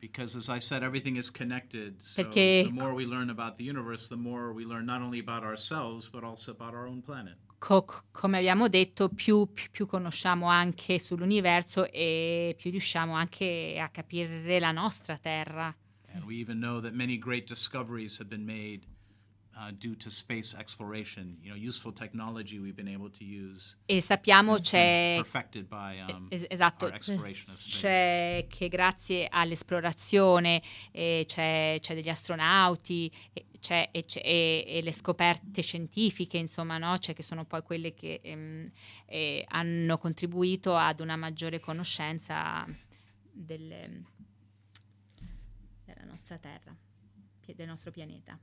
Because as I said, everything is connected. So Perché... the more we learn about the universe, the more we learn not only about ourselves, but also about our own planet. Co- come abbiamo detto, più, più, più, conosciamo anche sull'universo e più riusciamo anche a capire la nostra Terra. And we even know that many great discoveries have been made Uh, due to to space exploration, you know, useful technology we've been able use. E sappiamo c'è, um, es- esatto, c'è che grazie all'esplorazione eh, c'è, c'è, degli astronauti c'è, e, e, e, le scoperte scientifiche, insomma, no? che sono poi quelle che ehm, eh, hanno contribuito ad una maggiore conoscenza delle, della nostra Terra, del nostro pianeta.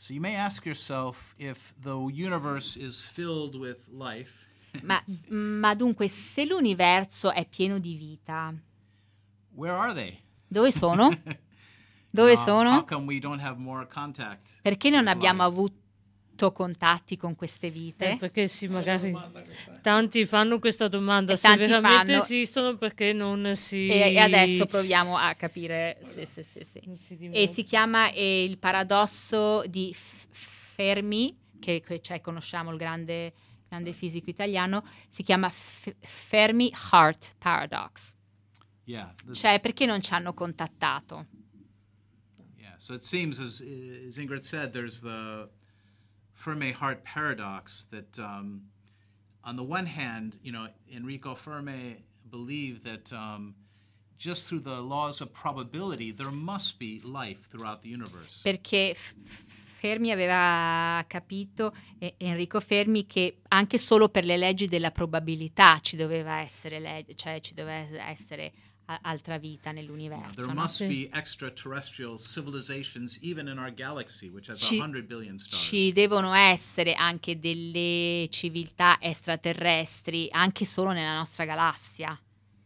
So yourself, life, ma, ma, dunque, se l'universo è pieno di vita, dove sono? Dove uh, sono? Perché non abbiamo avuto avuto contatti con queste vite? Eh, perché sì, magari tanti fanno questa domanda, e se veramente fanno... esistono perché non si... E, e adesso proviamo a capire se, se, se, si E si chiama eh, il paradosso di Fermi, che cioè, conosciamo il grande, grande, fisico italiano, si chiama F Fermi Heart Paradox. Yeah, cioè perché non ci hanno contattato? So it seems, as, as Ingrid said, there's the Fermi Hart paradox that, um, on the one hand, you know, Enrico Fermi believed that um, just through the laws of probability there must be life throughout the universe. Perché Fermi aveva capito, eh, Enrico Fermi, che anche solo per le leggi della probabilità ci doveva essere, cioè ci doveva essere altra vita nell'universo. There no? be extraterrestrial civilizations even in our galaxy which has ci, 100 billion stars. Ci devono essere anche delle civiltà extraterrestri anche solo nella nostra galassia.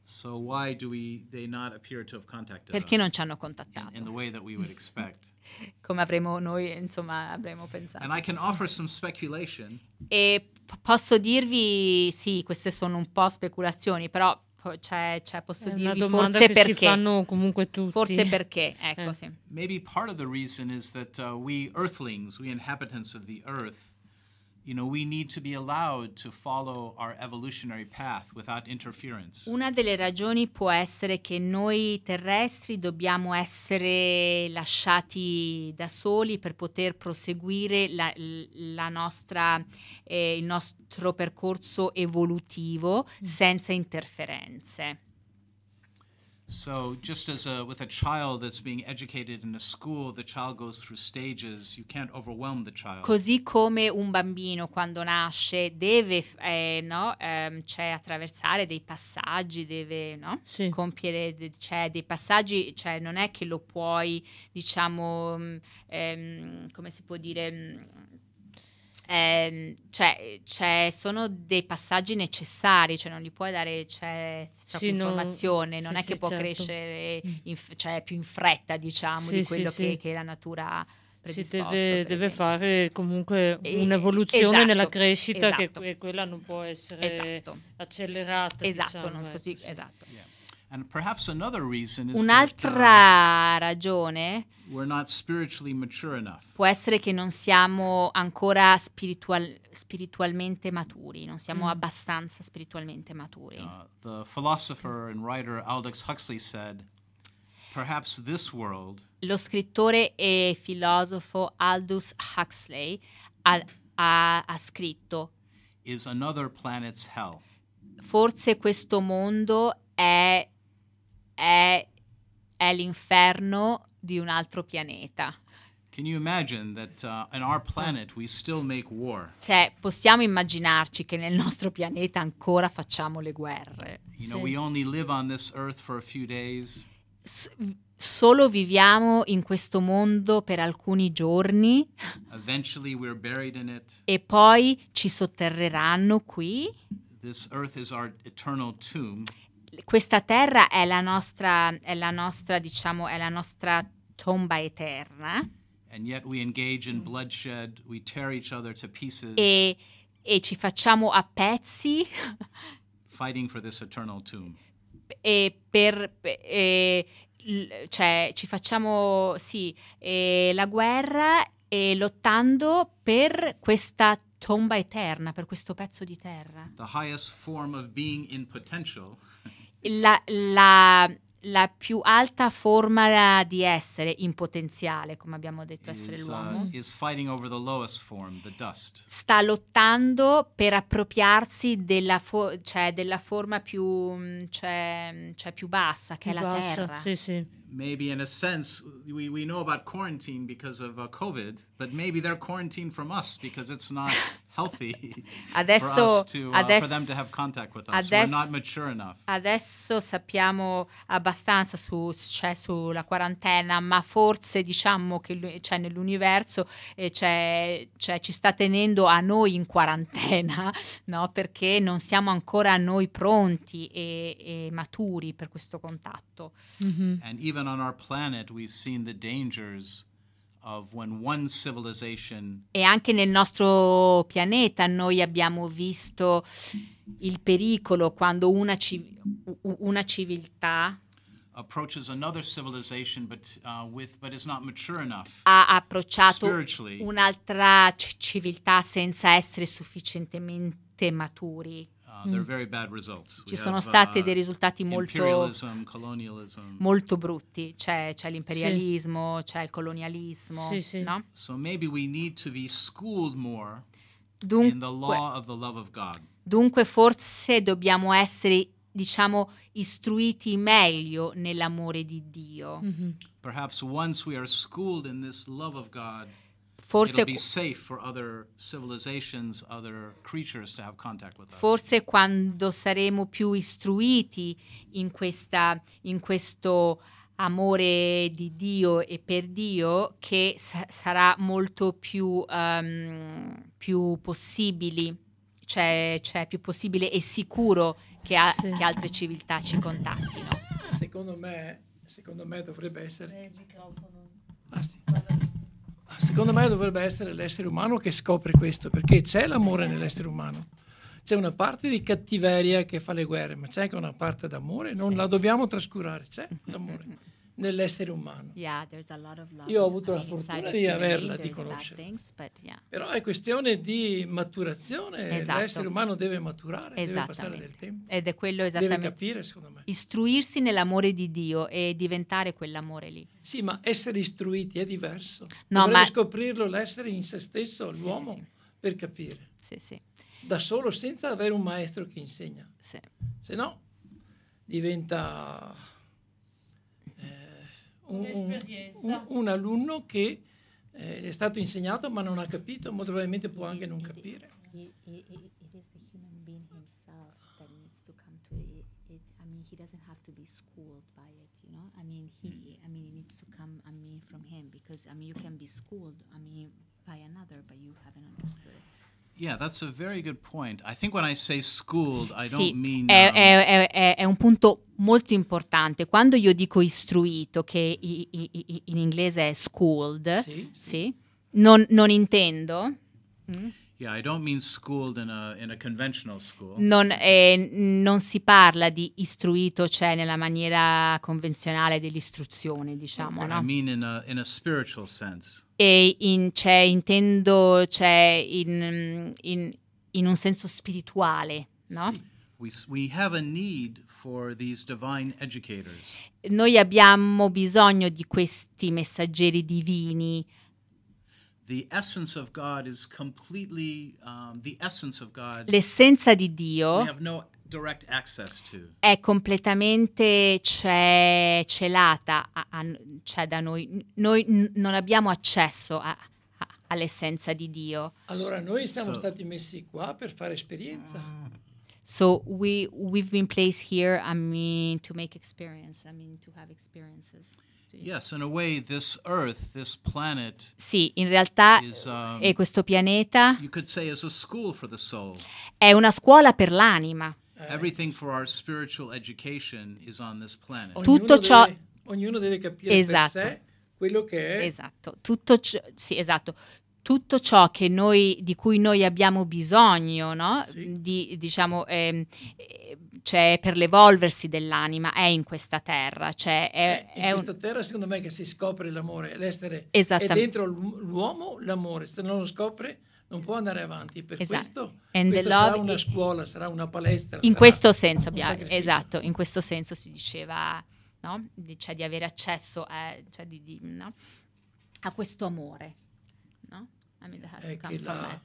So why do we, they not to have Perché us non ci hanno contattato? In, in the way that we would Come avremmo noi, insomma, avremmo pensato. And I can offer some E posso dirvi, sì, queste sono un po' speculazioni, però cioè, cioè posso è dirvi forse perché Forse eh. perché, ecco, eh. sì. Maybe part of the reason is that uh, we earthlings, we inhabitants of the earth una delle ragioni può essere che noi terrestri dobbiamo essere lasciati da soli per poter proseguire la, la nostra, eh, il nostro percorso evolutivo mm. senza interferenze. So just as a, with a child that's being educated in a school, the child goes through stages. You can't overwhelm the child. Così come un bambino quando nasce deve, eh, no, ehm, cioè attraversare dei passaggi, deve, no, sì. compiere, de, cioè dei passaggi, cioè non è che lo puoi, diciamo, mm, ehm, come si può dire mm, ehm, cioè, cioè, sono dei passaggi necessari, cioè non gli puoi dare cioè, sì, informazione, no, non sì, è sì, che può certo. crescere mm. in, cioè, più in fretta, diciamo, di quello che, che la natura ha si deve, deve fare comunque un'evoluzione esatto, nella crescita esatto. che quella non può essere esatto. accelerata. Esatto, diciamo, non, così, ecco, esatto. Yeah. Uh, Un'altra ragione può essere che non siamo ancora spiritual spiritualmente maturi, non siamo mm. abbastanza spiritualmente maturi. Uh, said, Lo scrittore e filosofo Aldous Huxley ha, ha, ha scritto Forse questo mondo è è, è l'inferno di un altro pianeta. Cioè, possiamo immaginarci che nel nostro pianeta ancora facciamo le guerre. You know, sì. Solo viviamo in questo mondo per alcuni giorni. E poi ci sotterreranno qui. This earth is our eternal tomb questa terra è la nostra, è la nostra, diciamo, è la nostra tomba eterna. E, e, ci facciamo a pezzi. e per, e, cioè, ci facciamo, sì, la guerra e lottando per questa tomba eterna, per questo pezzo di terra. The highest form of being in potential la, la, la, più alta forma di essere in potenziale, come abbiamo detto, is, essere uh, l'uomo, uh, form, the dust. sta lottando per appropriarsi della, fo- cioè della forma più, mm, cioè, mm, cioè più, bassa, che più è la bassa, terra. Sì, sì. maybe in a sense we, we know about quarantine because of uh, COVID, but maybe they're quarantined from us because it's not healthy adesso, to, uh, adesso, adesso, adesso, sappiamo abbastanza su, cioè, sulla quarantena, ma forse diciamo che cioè, nell'universo e c'è, cioè, ci sta tenendo a noi in quarantena, no? perché non siamo ancora noi pronti e, e maturi per questo contatto. Mm-hmm. And even on our planet we've seen the dangers. E anche nel nostro pianeta noi abbiamo visto il pericolo quando una, civ- una civiltà but, uh, with, but ha approcciato un'altra civiltà senza essere sufficientemente maturi. Mm. Ci sono stati uh, dei risultati molto, molto brutti, c'è, c'è l'imperialismo, sì. c'è il colonialismo, sì, sì. no? So maybe we need to be schooled more Dunque, in the law of the love of God. Dunque forse dobbiamo essere, diciamo, istruiti meglio nell'amore di Dio. Mm-hmm. Perhaps once we are schooled in this love of God, Forse, forse, quando saremo più istruiti in, questa, in, questo amore di Dio e per Dio che sa sarà molto più, um, più possibili, cioè, cioè, più possibile e sicuro che, sì. che altre civiltà ci contattino. Secondo me, secondo me dovrebbe essere... il microfono. Ah, sì. Secondo me dovrebbe essere l'essere umano che scopre questo, perché c'è l'amore nell'essere umano. C'è una parte di cattiveria che fa le guerre, ma c'è anche una parte d'amore, non sì. la dobbiamo trascurare, c'è l'amore nell'essere umano. Yeah, Io ho avuto la fortuna di averla, di conoscerla. Things, yeah. Però è questione di maturazione, esatto. l'essere umano deve maturare, deve passare del tempo. Ed è quello esattamente. Deve capire, secondo me. Istruirsi nell'amore di Dio e diventare quell'amore lì. Sì, ma essere istruiti è diverso. No, Dovrebbe ma... scoprirlo l'essere in se stesso, l'uomo, sì, sì, sì. per capire. Sì, sì. Da solo, senza avere un maestro che insegna. Sì. Se no, diventa Mm, mm. un, un, alunno che eh, è stato insegnato ma non ha capito, molto probabilmente può anche non capire. It, is the human being himself that needs to come to it. I mean, he doesn't have to be schooled by it, you know. I mean, he, mm. I mean, it needs to come, I mean, from him because, I mean, you can be schooled, I mean, by another, but you haven't understood. Yeah, that's a very good point. I think when I say schooled, I sì, don't mean, è, è, è, è, un punto molto importante. Quando io dico istruito, che i, i, in inglese è schooled, sì, sì. Non, non, intendo. Mm? Yeah, I don't mean schooled in a, in a conventional school. Non, eh, non, si parla di istruito, cioè nella maniera convenzionale dell'istruzione, diciamo, okay. no? I mean in a, in a spiritual sense e in, c'è, intendo, c'è in, in, in, un senso spirituale, no? Sì. We, we Noi abbiamo bisogno di questi messaggeri divini. Um, L'essenza di Dio. No è completamente ce- celata, a, a, cioè da noi, noi n- non abbiamo accesso a, all'essenza di Dio. Allora noi siamo so, stati messi qua per fare esperienza. So we we've been placed here I mean to make experience, I mean to have experiences. Yes, in a way this earth, this planet Sì, in realtà is, um, e questo pianeta you could say is a school for the soul. è una scuola per l'anima. Eh. Tutto ciò... Deve, ognuno deve capire esatto. per sé quello che è... Esatto, tutto ciò, sì, esatto tutto ciò noi, di cui noi abbiamo bisogno, no? sì. di, diciamo, eh, cioè per l'evolversi dell'anima, è in questa terra. Cioè è, è in è questa un... terra, secondo me, che si scopre l'amore, l'essere. È dentro l'uomo l'amore, se non lo scopre non può andare avanti. Per esatto. questo, questo sarà una scuola, sarà una palestra. In questo senso, abbiamo, esatto, in questo senso si diceva no? di, cioè, di avere accesso a, eh, cioè, di, di, no? a questo amore. No? È che la,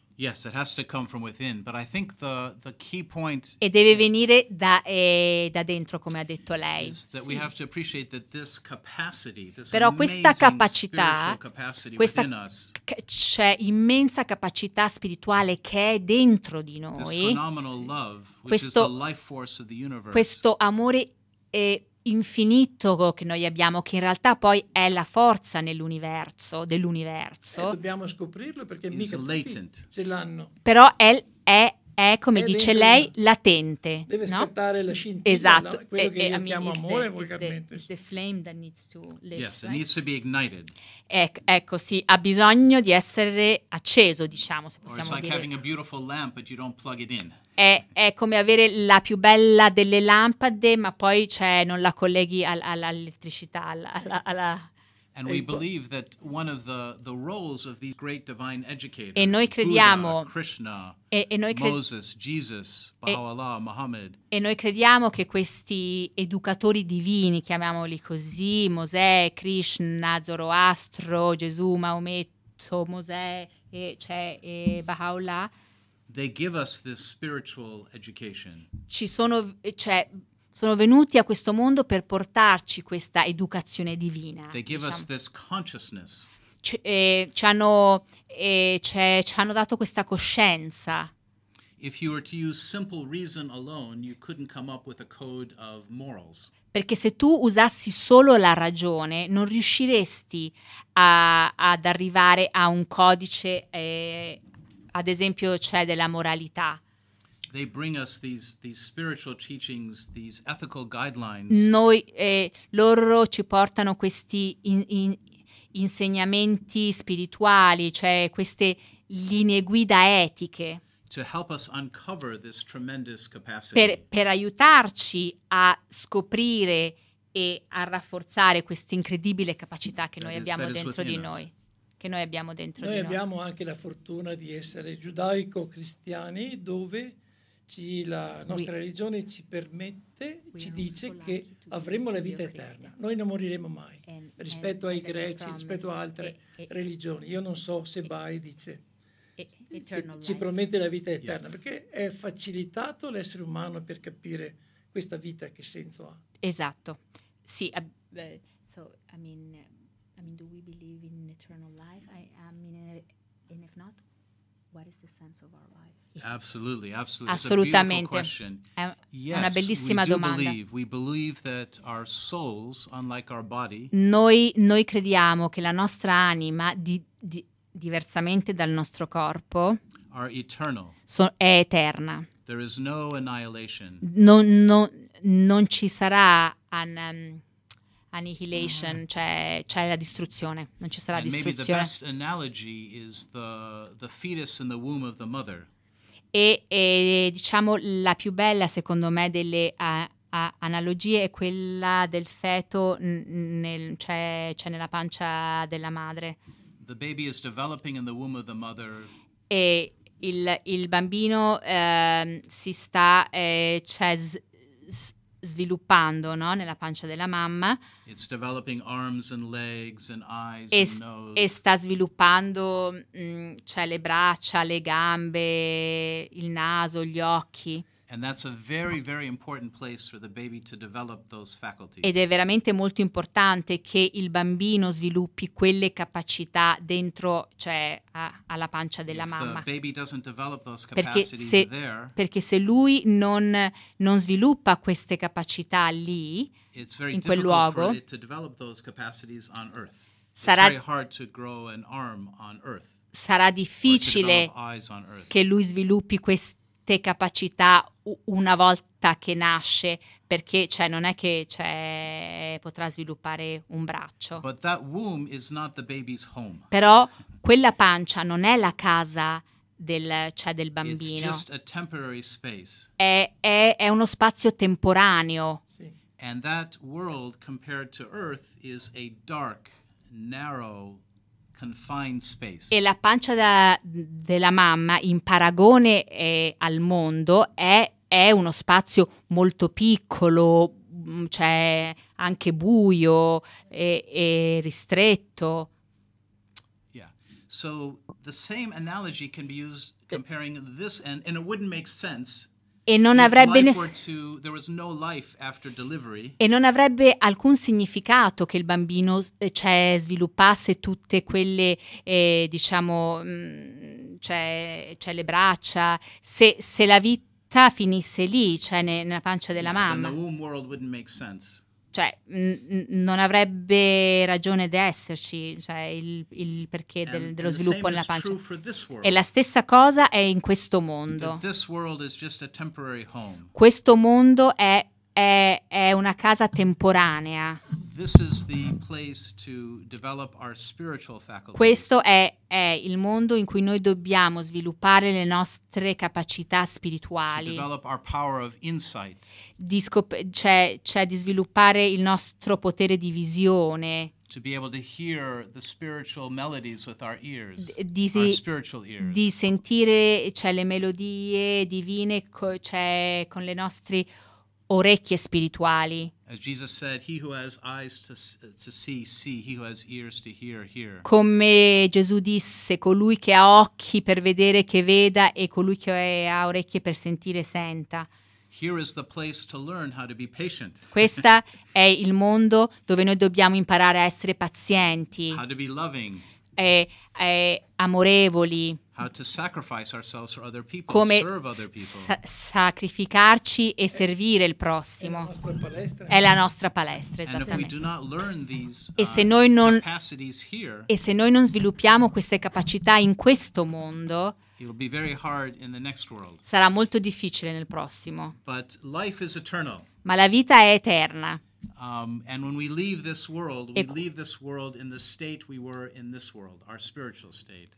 e deve venire da, eh, da, dentro, come ha detto lei. Sì. Però questa capacità, questa c'è immensa capacità spirituale che è dentro di noi, love, questo, questo amore eh, infinito che noi abbiamo, che in realtà poi è la forza nell'universo, dell'universo. Eh, dobbiamo scoprirlo perché It's mica latent. ce l'hanno. Però è, è è, come è dice lei, latente. Deve no? scattare la scintilla. Esatto. No? Quello e, eh, che e, eh, io I mean, amore volgarmente. It's the, flame that needs to live. Yes, right? it needs to be ignited. Ecco, ecco, sì, ha bisogno di essere acceso, diciamo, se possiamo Or it's like dire. having a beautiful lamp, but you don't plug it in. È, è, come avere la più bella delle lampade, ma poi cioè, non la colleghi all'elettricità, all, alla, alla e noi crediamo Krishna, e, e, noi cre- Moses, Jesus, Baha'u'llah, Muhammad. E noi crediamo che questi educatori divini, chiamiamoli così, Mosè, Krishna, Zoroastro, Gesù, Maometto, Mosè, e, cioè, e Baha'u'llah, Ci sono, cioè, sono venuti a questo mondo per portarci questa educazione divina. They give diciamo. us this consciousness. C- eh, ci, hanno, eh, ci hanno dato questa coscienza. Alone, Perché se tu usassi solo la ragione, non riusciresti a, ad arrivare a un codice, eh, ad esempio, cioè della moralità they bring us these, these spiritual teachings, these ethical guidelines. Noi, eh, loro ci portano questi in, in, insegnamenti spirituali, cioè queste linee guida etiche. Per, per, aiutarci a scoprire e a rafforzare questa incredibile capacità che noi that abbiamo is, dentro di noi. Che noi abbiamo dentro noi di abbiamo noi. abbiamo anche la fortuna di essere giudaico-cristiani dove ci, la nostra oui. religione ci permette, oui, ci dice che avremo la vita eterna, noi non moriremo mai and, rispetto and ai greci, rispetto a altre it, religioni. Io non so se Bai dice ci, ci promette la vita eterna, yes. perché è facilitato l'essere umano per capire questa vita che senso ha. Esatto, sì, uh, uh, so, I mean, I mean, do we believe in eternal life? I, I mean, uh, and if not, Absolutely, absolutely. Assolutamente. È una bellissima domanda. Noi, noi crediamo che la nostra anima, di, di, diversamente dal nostro corpo, so, è eterna. No non, non, non, ci sarà an, um, annihilation, ah. cioè c'è la distruzione, non ci sarà and distruzione. The, the e, e, diciamo la più bella secondo me delle uh, uh, analogie è quella del feto n- nel, cioè, cioè nella pancia della madre. E il, il bambino uh, si sta, eh, cioè, s- s- sviluppando no? nella pancia della mamma and and e, e, sta sviluppando mh, mm, cioè le braccia, le gambe, il naso, gli occhi. Ed è veramente molto importante che il bambino sviluppi quelle capacità dentro, cioè a, alla pancia della If mamma. Perché se, there, perché se, lui non, non sviluppa queste capacità lì, in quel luogo, sarà, sarà difficile che lui sviluppi queste certe capacità una volta che nasce, perché cioè, non è che cioè, potrà sviluppare un braccio. Però quella pancia non è la casa del, cioè, del bambino. È, è, è, uno spazio temporaneo. Sì. And that world compared to Earth is a dark, narrow e la pancia da, della mamma, in paragone eh, al mondo, è, è, uno spazio molto piccolo, mm, cioè anche buio e, e ristretto. Yeah. So the same analogy can be used comparing this end, and it wouldn't make sense e non, two, no e non avrebbe alcun significato che il bambino eh, cioè, sviluppasse tutte quelle, eh, diciamo, mm, cioè, cioè le braccia, se, se, la vita finisse lì, cioè ne, nella pancia della yeah, mamma cioè, n- non avrebbe ragione di esserci, cioè il, il perché del, dello sviluppo nella pancia. E la stessa cosa è in questo mondo. Questo mondo è, è, è una casa temporanea. Questo è, è, il mondo in cui noi dobbiamo sviluppare le nostre capacità spirituali, di cioè, cioè di sviluppare il nostro potere di visione. di, di, sentire cioè, le melodie divine co cioè, con le nostre orecchie spirituali. Come Gesù disse, colui che ha occhi per vedere che veda e colui che ha orecchie per sentire senta. Questo è il mondo dove noi dobbiamo imparare a essere pazienti, loving, e, eh, e eh, amorevoli come sacrificarci e servire il prossimo. È la nostra palestra, esattamente. E uh, se noi non, se noi non sviluppiamo queste capacità in questo mondo, sarà molto difficile nel prossimo. Ma la vita è eterna. Um, and when we leave this world, we leave this world in the state we were in this world, our spiritual state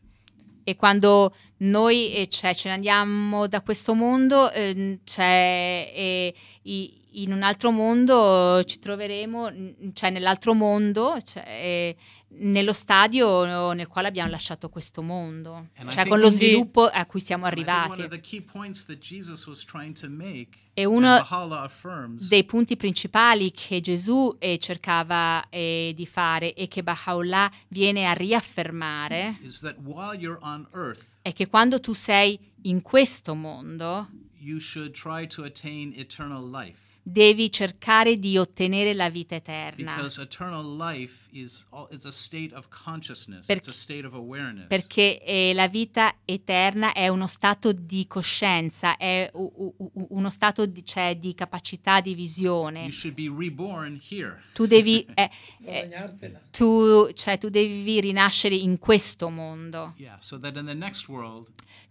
e quando noi eh, cioè, ce ne andiamo da questo mondo, eh, cioè, eh, i, in un altro mondo ci troveremo, cioè nell'altro mondo, cioè, nello stadio nel quale abbiamo lasciato questo mondo, And cioè con lo sviluppo a cui siamo arrivati. E uno dei punti principali che Gesù eh, cercava eh, di fare e che Baha'u'llah viene a riaffermare è che quando tu sei in questo mondo, you should try to attain eternal life devi cercare di ottenere la vita eterna. perché, eh, la vita eterna è uno stato di coscienza, è u, u, uno stato di, cioè, di, capacità di visione. Tu devi, eh, eh tu, cioè, tu devi rinascere in questo mondo. Yeah, so that in the next world,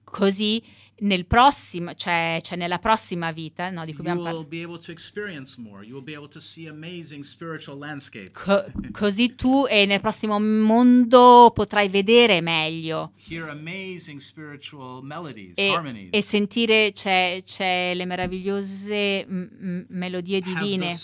così nel prossimo, cioè, cioè nella prossima vita, no, di cui abbiamo parlato. Co così tu e nel prossimo mondo potrai vedere meglio. E, e, sentire c'è, le meravigliose melodie divine.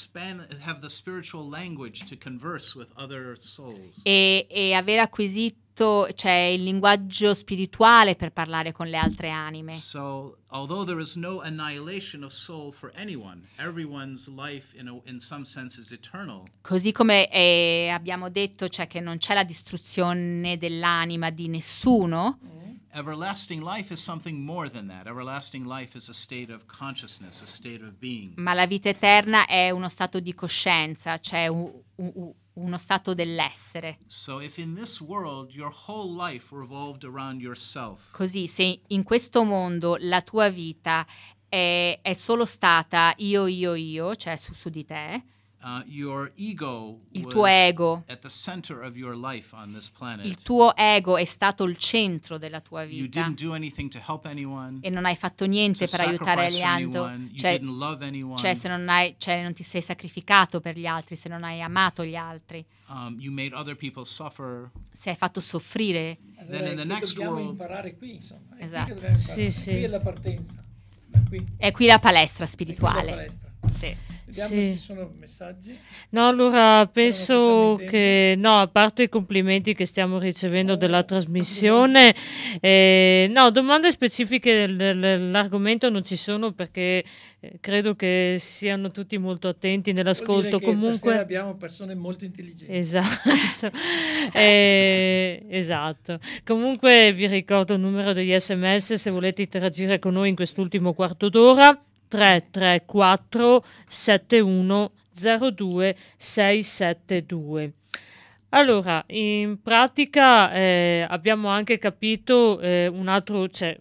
E, e aver acquisito scritto, c'è il linguaggio spirituale per parlare con le altre anime. So, although there is no annihilation of soul for anyone, everyone's life in, a, in some sense is eternal. Così come eh, abbiamo detto, cioè che non c'è la distruzione dell'anima di nessuno. Mm. Everlasting life is something more than that. Everlasting life is a state of consciousness, a state of being. Ma la vita eterna è uno stato di coscienza, cioè u- u- uno stato dell'essere. So world, Così se in questo mondo la tua vita è, è solo stata io, io, io, cioè su, su di te. Uh, il tuo ego, il tuo ego è stato il centro della tua vita e non hai fatto niente per aiutare gli altri, cioè, cioè, se non, hai, cioè, non ti sei sacrificato per gli altri, se non hai amato gli altri. Um, you made other suffer. Se hai fatto soffrire. Then in the dobbiamo world... imparare qui, insomma. esatto. Qui, sì, sì. qui è la partenza. Qui. È qui la palestra spirituale. Sì. Vediamo sì. se ci sono messaggi. No, allora penso che, no, a parte i complimenti che stiamo ricevendo della trasmissione, eh, no, domande specifiche dell'argomento non ci sono perché eh, credo che siano tutti molto attenti nell'ascolto. Comunque abbiamo persone molto intelligenti. Esatto. eh, esatto. Comunque vi ricordo il numero degli sms se volete interagire con noi in quest'ultimo quarto d'ora. 334 7102 672. Allora, in pratica eh, abbiamo anche capito eh, un altro cioè,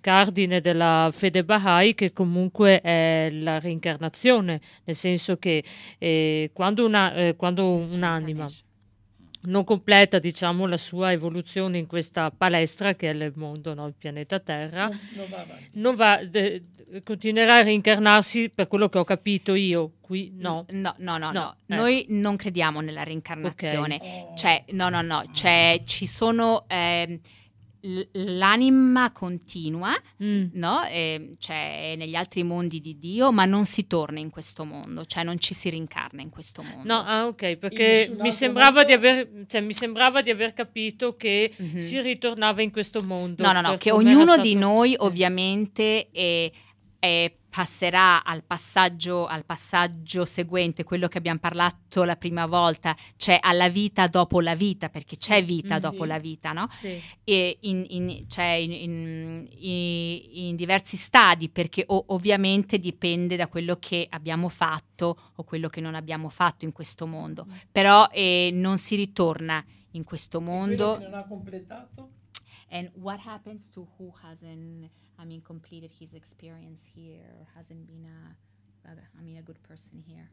cardine della fede Baha'i che comunque è la reincarnazione, nel senso che eh, quando, una, eh, quando un'anima non completa diciamo, la sua evoluzione in questa palestra che è il mondo, no? il pianeta Terra, non, non va non va, de, continuerà a reincarnarsi per quello che ho capito io. Qui no. No, no, no, no. no. Eh. noi non crediamo nella reincarnazione. Okay. Cioè, no, no, no, cioè, ci sono... Eh, l'anima continua, mm. no? E, cioè, negli altri mondi di Dio, ma non si torna in questo mondo, cioè non ci si rincarna in questo mondo. No, ah, ok, perché mi sembrava, mondo... aver, cioè, mi sembrava, di aver, capito che mm-hmm. si ritornava in questo mondo. No, no, no, che ognuno stato... di noi eh. ovviamente è, è passerà al passaggio, al passaggio seguente, quello che abbiamo parlato la prima volta, cioè alla vita dopo la vita, perché c'è vita mm-hmm. dopo sì. la vita, no? Sì. E in, in, cioè in, in, diversi stadi, perché o, ovviamente dipende da quello che abbiamo fatto o quello che non abbiamo fatto in questo mondo, mm. però eh, non si ritorna in questo mondo. non ha completato? And what happens to who hasn't... I mean, completed his experience here or hasn't been a, a I mean, a good person here.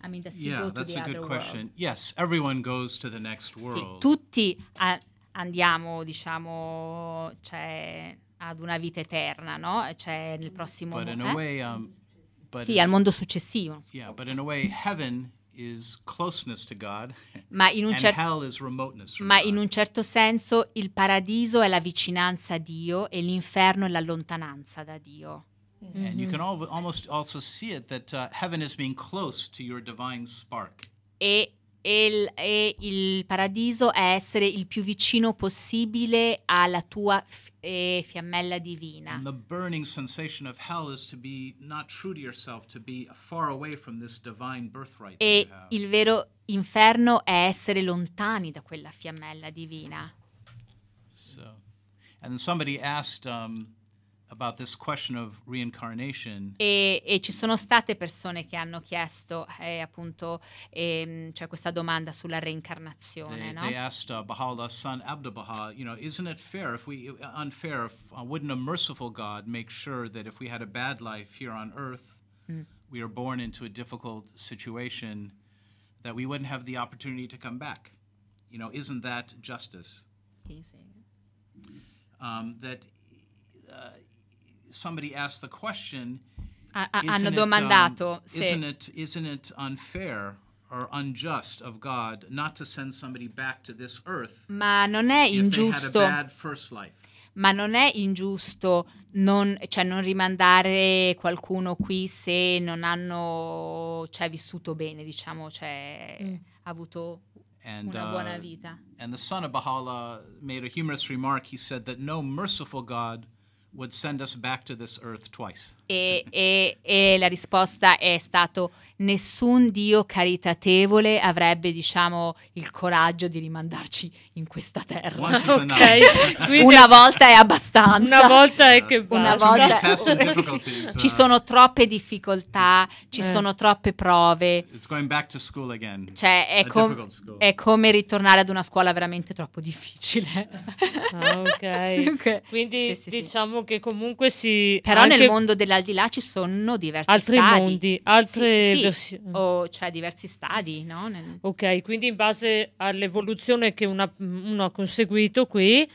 I mean, does he yeah, go to that's the a good question. World? Yes, everyone goes to the next world. Sì, tutti a, andiamo, diciamo, cioè, ad una vita eterna, no? Cioè, nel prossimo mondo. Eh? Um, sì, al mondo successivo. Yeah, but in a way, heaven ma in un, cer- ma in un certo senso il paradiso è la vicinanza a Dio e l'inferno è la lontananza da Dio. Mm-hmm. Uh, e e il, e il, paradiso è essere il più vicino possibile alla tua f- eh, fiammella divina. Yourself, e il vero inferno è essere lontani da quella fiammella divina. So, and then somebody asked um, about this question of reincarnation. E, e, ci sono state persone che hanno chiesto eh, appunto eh, cioè questa domanda sulla reincarnazione. They, no? they asked uh, Baha'u'llah's son Abdu'l-Baha, you know, isn't it fair if we, uh, unfair, if, uh, wouldn't a merciful God make sure that if we had a bad life here on earth, mm. we are born into a difficult situation, that we wouldn't have the opportunity to come back? You know, isn't that justice? Can you say again? Um, that uh, somebody asked the question, hanno domandato um, se... Isn't it, isn't it unfair or unjust God not to send somebody back to this earth Ma non è ingiusto. Ma non è ingiusto non, cioè, non rimandare qualcuno qui se non hanno cioè, vissuto bene, diciamo, cioè, mm. avuto And, uh, and, the son of Baha'u'llah made a humorous remark. He said that no merciful God e, e, e, la risposta è stata nessun Dio caritatevole avrebbe, diciamo, il coraggio di rimandarci in questa terra. Okay. una volta è abbastanza. Una volta è che basta. Una volta... ci uh, sono troppe difficoltà, ci eh. sono troppe prove. Cioè, è, com è, come ritornare ad una scuola veramente troppo difficile. Ah, ok. Quindi sì, sì, diciamo che comunque si... Però nel mondo dell'aldilà ci sono diversi altri stadi. mondi, altri... Sì, versi... O, cioè diversi stadi, no? Nel... Ok, quindi in base all'evoluzione che una, uno ha conseguito qui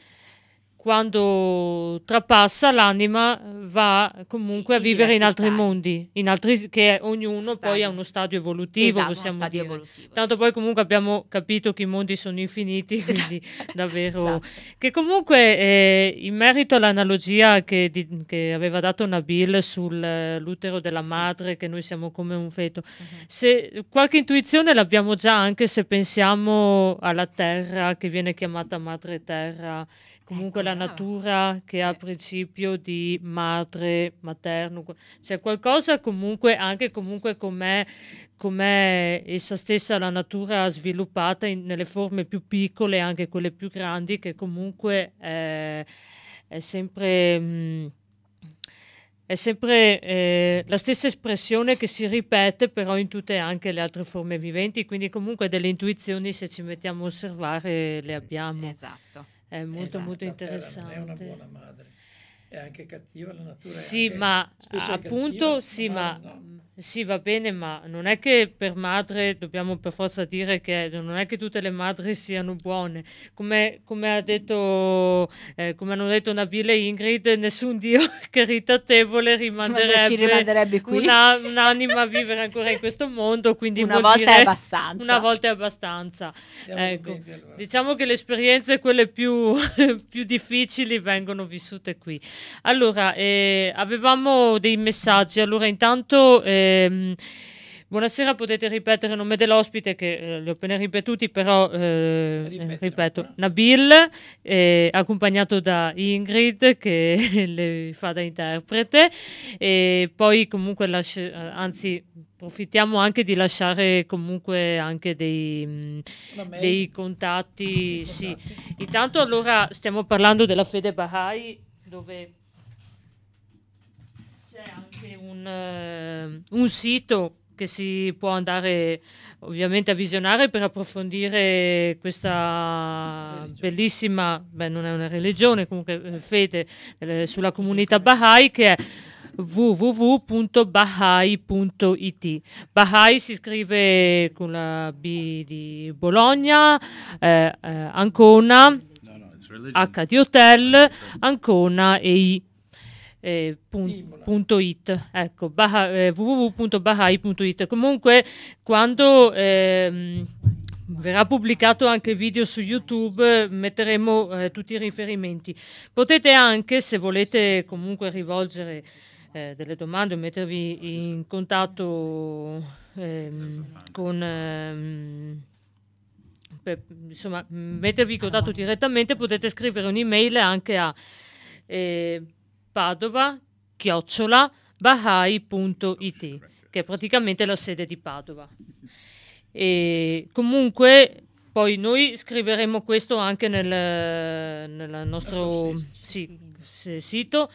quando trapassa l'anima va comunque a vivere in altri stadi. mondi, in altri, che ognuno stadio. poi ha uno stadio evolutivo, esatto, possiamo stadio dire. Evolutivo, Tanto sì. poi comunque abbiamo capito che i mondi sono infiniti, esatto. quindi esatto. davvero... Esatto. Che comunque eh, in merito all'analogia che, di, che aveva dato Nabil sull'utero eh, della sì. madre, che noi siamo come un feto, uh-huh. se, qualche intuizione l'abbiamo già anche se pensiamo alla terra che viene chiamata madre terra comunque ecco, la ah, natura no. che ha principio di madre, materno, cioè qualcosa comunque anche comunque come, come essa stessa la natura sviluppata in, nelle forme più piccole, anche quelle più grandi, che comunque è, è sempre... Mh, è sempre eh, la stessa espressione che si ripete però in tutte anche le altre forme viventi, quindi comunque delle intuizioni se ci mettiamo a osservare le abbiamo. Esatto. È molto esatto. molto interessante. è una buona madre. È anche cattiva la natura. Sì, ma appunto, cattiva, sì, ma, ma mm. no sì, va bene, ma non è che per madre dobbiamo per forza dire che non è che tutte le madri siano buone. Come, come, ha detto, eh, come hanno detto Nabile e Ingrid, nessun Dio caritatevole rimanderebbe, rimanderebbe una, un'anima a vivere ancora in questo mondo. Quindi una volta dire, è abbastanza. Una volta è abbastanza. Ecco, contenti, allora. Diciamo che le esperienze, quelle più, più difficili, vengono vissute qui. Allora, eh, avevamo dei messaggi. Allora, intanto... Eh, Ehm, buonasera, potete ripetere il nome dell'ospite che eh, li ho appena ripetuti, però eh, ripeto, Nabil, eh, accompagnato da Ingrid che le fa da interprete e poi comunque, lasci- eh, anzi, approfittiamo anche di lasciare comunque anche dei, dei contatti. Sì. Intanto allora stiamo parlando della fede Bahai dove anche un, uh, un sito che si può andare ovviamente a visionare per approfondire questa bellissima, beh non è una religione, comunque eh, fede eh, sulla comunità Baha'i che è www.bahai.it. Bahai si scrive con la B di Bologna, eh, eh, Ancona, no, no, H di Hotel, Ancona e I eh, ecco, bah- eh, www.bahai.it. Comunque, quando ehm, verrà pubblicato anche video su YouTube, metteremo eh, tutti i riferimenti. Potete anche, se volete comunque rivolgere eh, delle domande o mettervi in contatto ehm, con... Ehm, per, insomma, mettervi in contatto direttamente potete scrivere un'email anche a eh, padova chiocciola bahai.it che è praticamente la sede di Padova. E comunque poi noi scriveremo questo anche nel, nel nostro sì, sito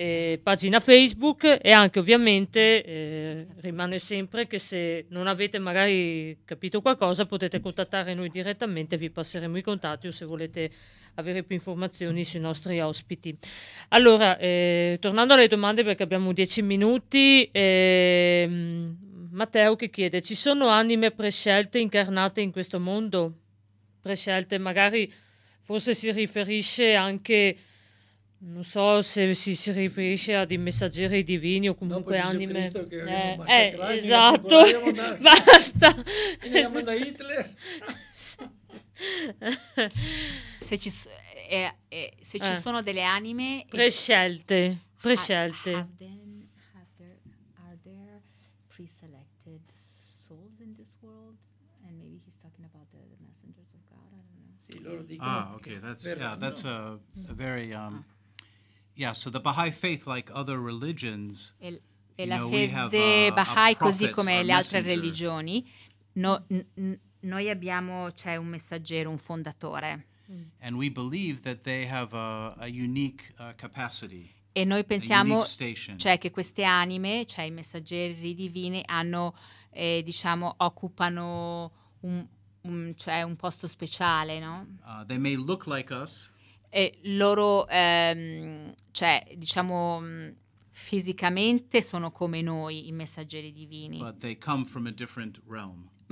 eh, pagina Facebook e anche ovviamente eh, rimane sempre che se non avete magari capito qualcosa potete contattare noi direttamente, vi passeremo i contatti o se volete avere più informazioni sui nostri ospiti. Allora, eh, tornando alle domande perché abbiamo dieci minuti, ehm, Matteo che chiede, ci sono anime prescelte incarnate in questo mondo? Prescelte magari, forse si riferisce anche a... Non so se si, riferisce a dei messaggeri divini o comunque Dopo anime. Cristo che eh, eh, esatto, da, basta. Esatto. da Hitler. se ci, eh, eh, se ci eh. sono delle anime... Prescelte, prescelte. Have, have Sì, loro dicono... Ah, ok, that's, yeah, that's a, a very... Um, ah. Yeah, so the Baha'i faith, like other religions, e, e la fede Baha'i, così come le altre religioni, no, noi abbiamo, c'è un messaggero, un fondatore. Mm. And we that they have a, a unique uh, capacity. E noi pensiamo cioè, che queste anime, cioè i messaggeri divini, hanno, eh, diciamo, occupano un, un, cioè, un posto speciale, no? Uh, they may look like us eh, loro, ehm, cioè, diciamo, mm, fisicamente sono come noi i messaggeri divini.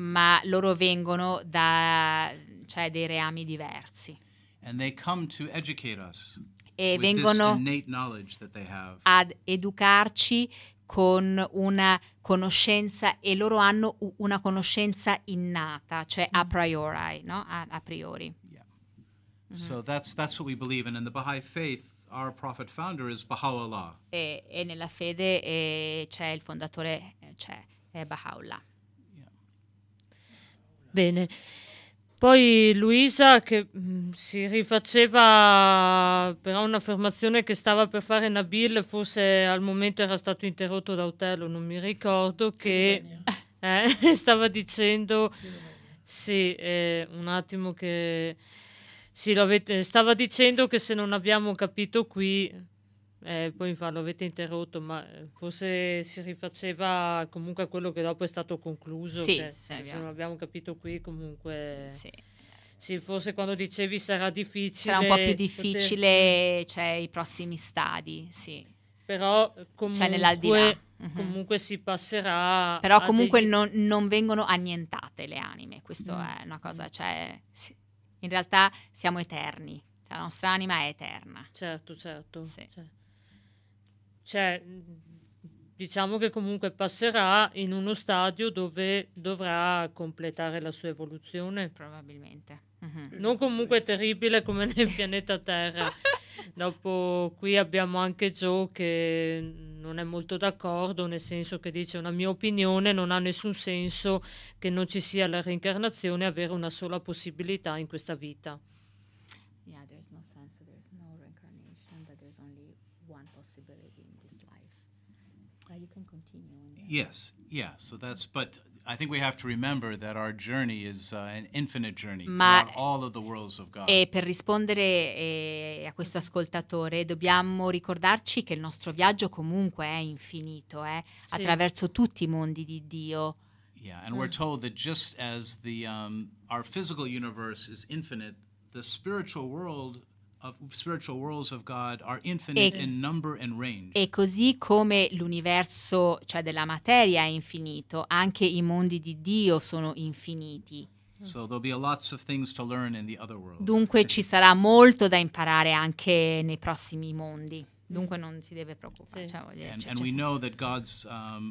Ma loro vengono da cioè, dei reami diversi. e vengono ad educarci con una conoscenza e loro hanno una conoscenza innata, cioè a mm. priori, no? a, a priori. Mm-hmm. So that's, that's what we believe in. In the Baha'i faith, our prophet founder is Baha'u'llah. E, e nella fede eh, c'è il fondatore, eh, c'è è Baha'u'llah. Yeah. Bene. Poi Luisa che mm, si rifaceva però un'affermazione che stava per fare Nabil, forse al momento era stato interrotto da Otello, non mi ricordo, che eh, stava dicendo, sì, eh, un attimo che sì, stava dicendo che se non abbiamo capito qui, eh, poi lo avete interrotto, ma eh, forse si rifaceva comunque a quello che dopo è stato concluso. Sì, che, se non abbiamo capito qui comunque... Sì. sì. forse quando dicevi sarà difficile... Sarà un po' più difficile, poter... Mm. cioè, i prossimi stadi, sì. Però comunque... Cioè nell'aldilà. Mm-hmm. comunque si passerà. Però comunque dei... non, non, vengono annientate le anime, questo mm. è una cosa, cioè si, in realtà siamo eterni, cioè la nostra anima è eterna. Certo, certo. Sì. Cioè, cioè, diciamo che comunque passerà in uno stadio dove dovrà completare la sua evoluzione. Probabilmente. Mm-hmm. Non comunque terribile come nel pianeta Terra. Dopo qui abbiamo anche Joe che non è molto d'accordo, nel senso che dice una mia opinione, non ha nessun senso che non ci sia la reincarnazione, avere una sola possibilità in questa vita. Yeah, there's no sense, there's no reincarnation, but there's only one possibility in this life. Uh, you can continue. Yes, yeah, so that's, but ma per rispondere eh, a questo ascoltatore dobbiamo ricordarci che il nostro viaggio comunque è infinito, eh, sì. attraverso tutti i mondi di Dio. Yeah, and mm. we're told that just as the, um, our physical universe is infinite, the spiritual world e, così come l'universo, cioè della materia, è infinito, anche i mondi di Dio sono infiniti. Dunque ci sarà molto da imparare anche nei prossimi mondi. Dunque non si deve preoccupare. Cioè, dire, and, cioè um,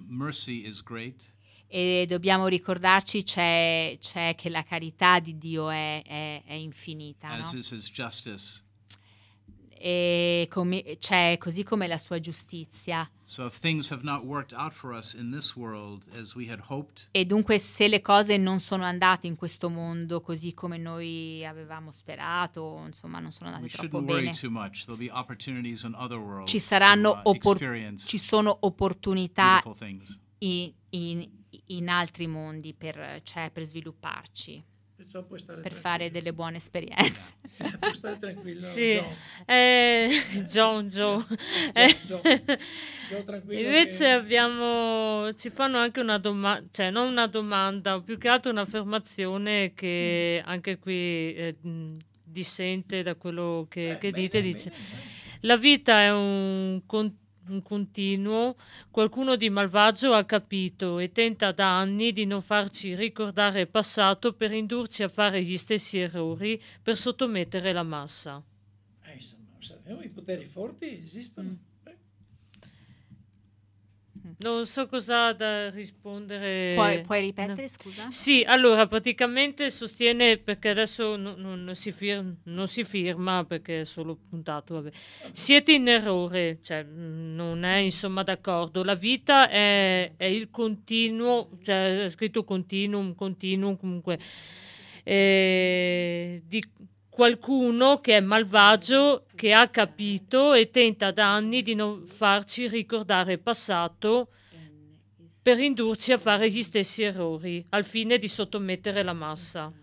e dobbiamo ricordarci c'è, che la carità di Dio è, è, è infinita. As no? is his justice e come, cioè, così come la sua giustizia. e dunque se le cose non sono andate in questo mondo così come noi avevamo sperato, insomma non sono andate troppo bene, be ci, saranno to, uh, ci sono opportunità in, in, in, altri mondi per, cioè, per svilupparci. Perciò puoi stare per tranquillo. fare delle buone esperienze. Sì, puoi stare tranquillo. sì. John, John. Eh, John, John. Invece che... abbiamo, ci fanno anche una domanda, cioè non una domanda, più che altro un'affermazione che mm. anche qui eh, dissente da quello che, eh, che dite. Bene, dice, bene, la vita è un continuo un continuo, qualcuno di malvagio ha capito e tenta da anni di non farci ricordare il passato per indurci a fare gli stessi errori per sottomettere la massa. Eh, insomma, sappiamo, eh, i poteri forti esistono. Mm. Mm. Non so cosa da rispondere. Puoi, puoi ripetere, no. scusa? Sì, allora praticamente sostiene perché adesso non, non, si firma, non, si firma, perché è solo puntato. Vabbè. Siete in errore, cioè, non è insomma d'accordo. La vita è, è il continuo, cioè è scritto continuum, continuum comunque. Eh, di qualcuno che è malvagio, che ha capito e tenta da anni di non farci ricordare il passato per indurci a fare gli stessi errori, al fine di sottomettere la massa.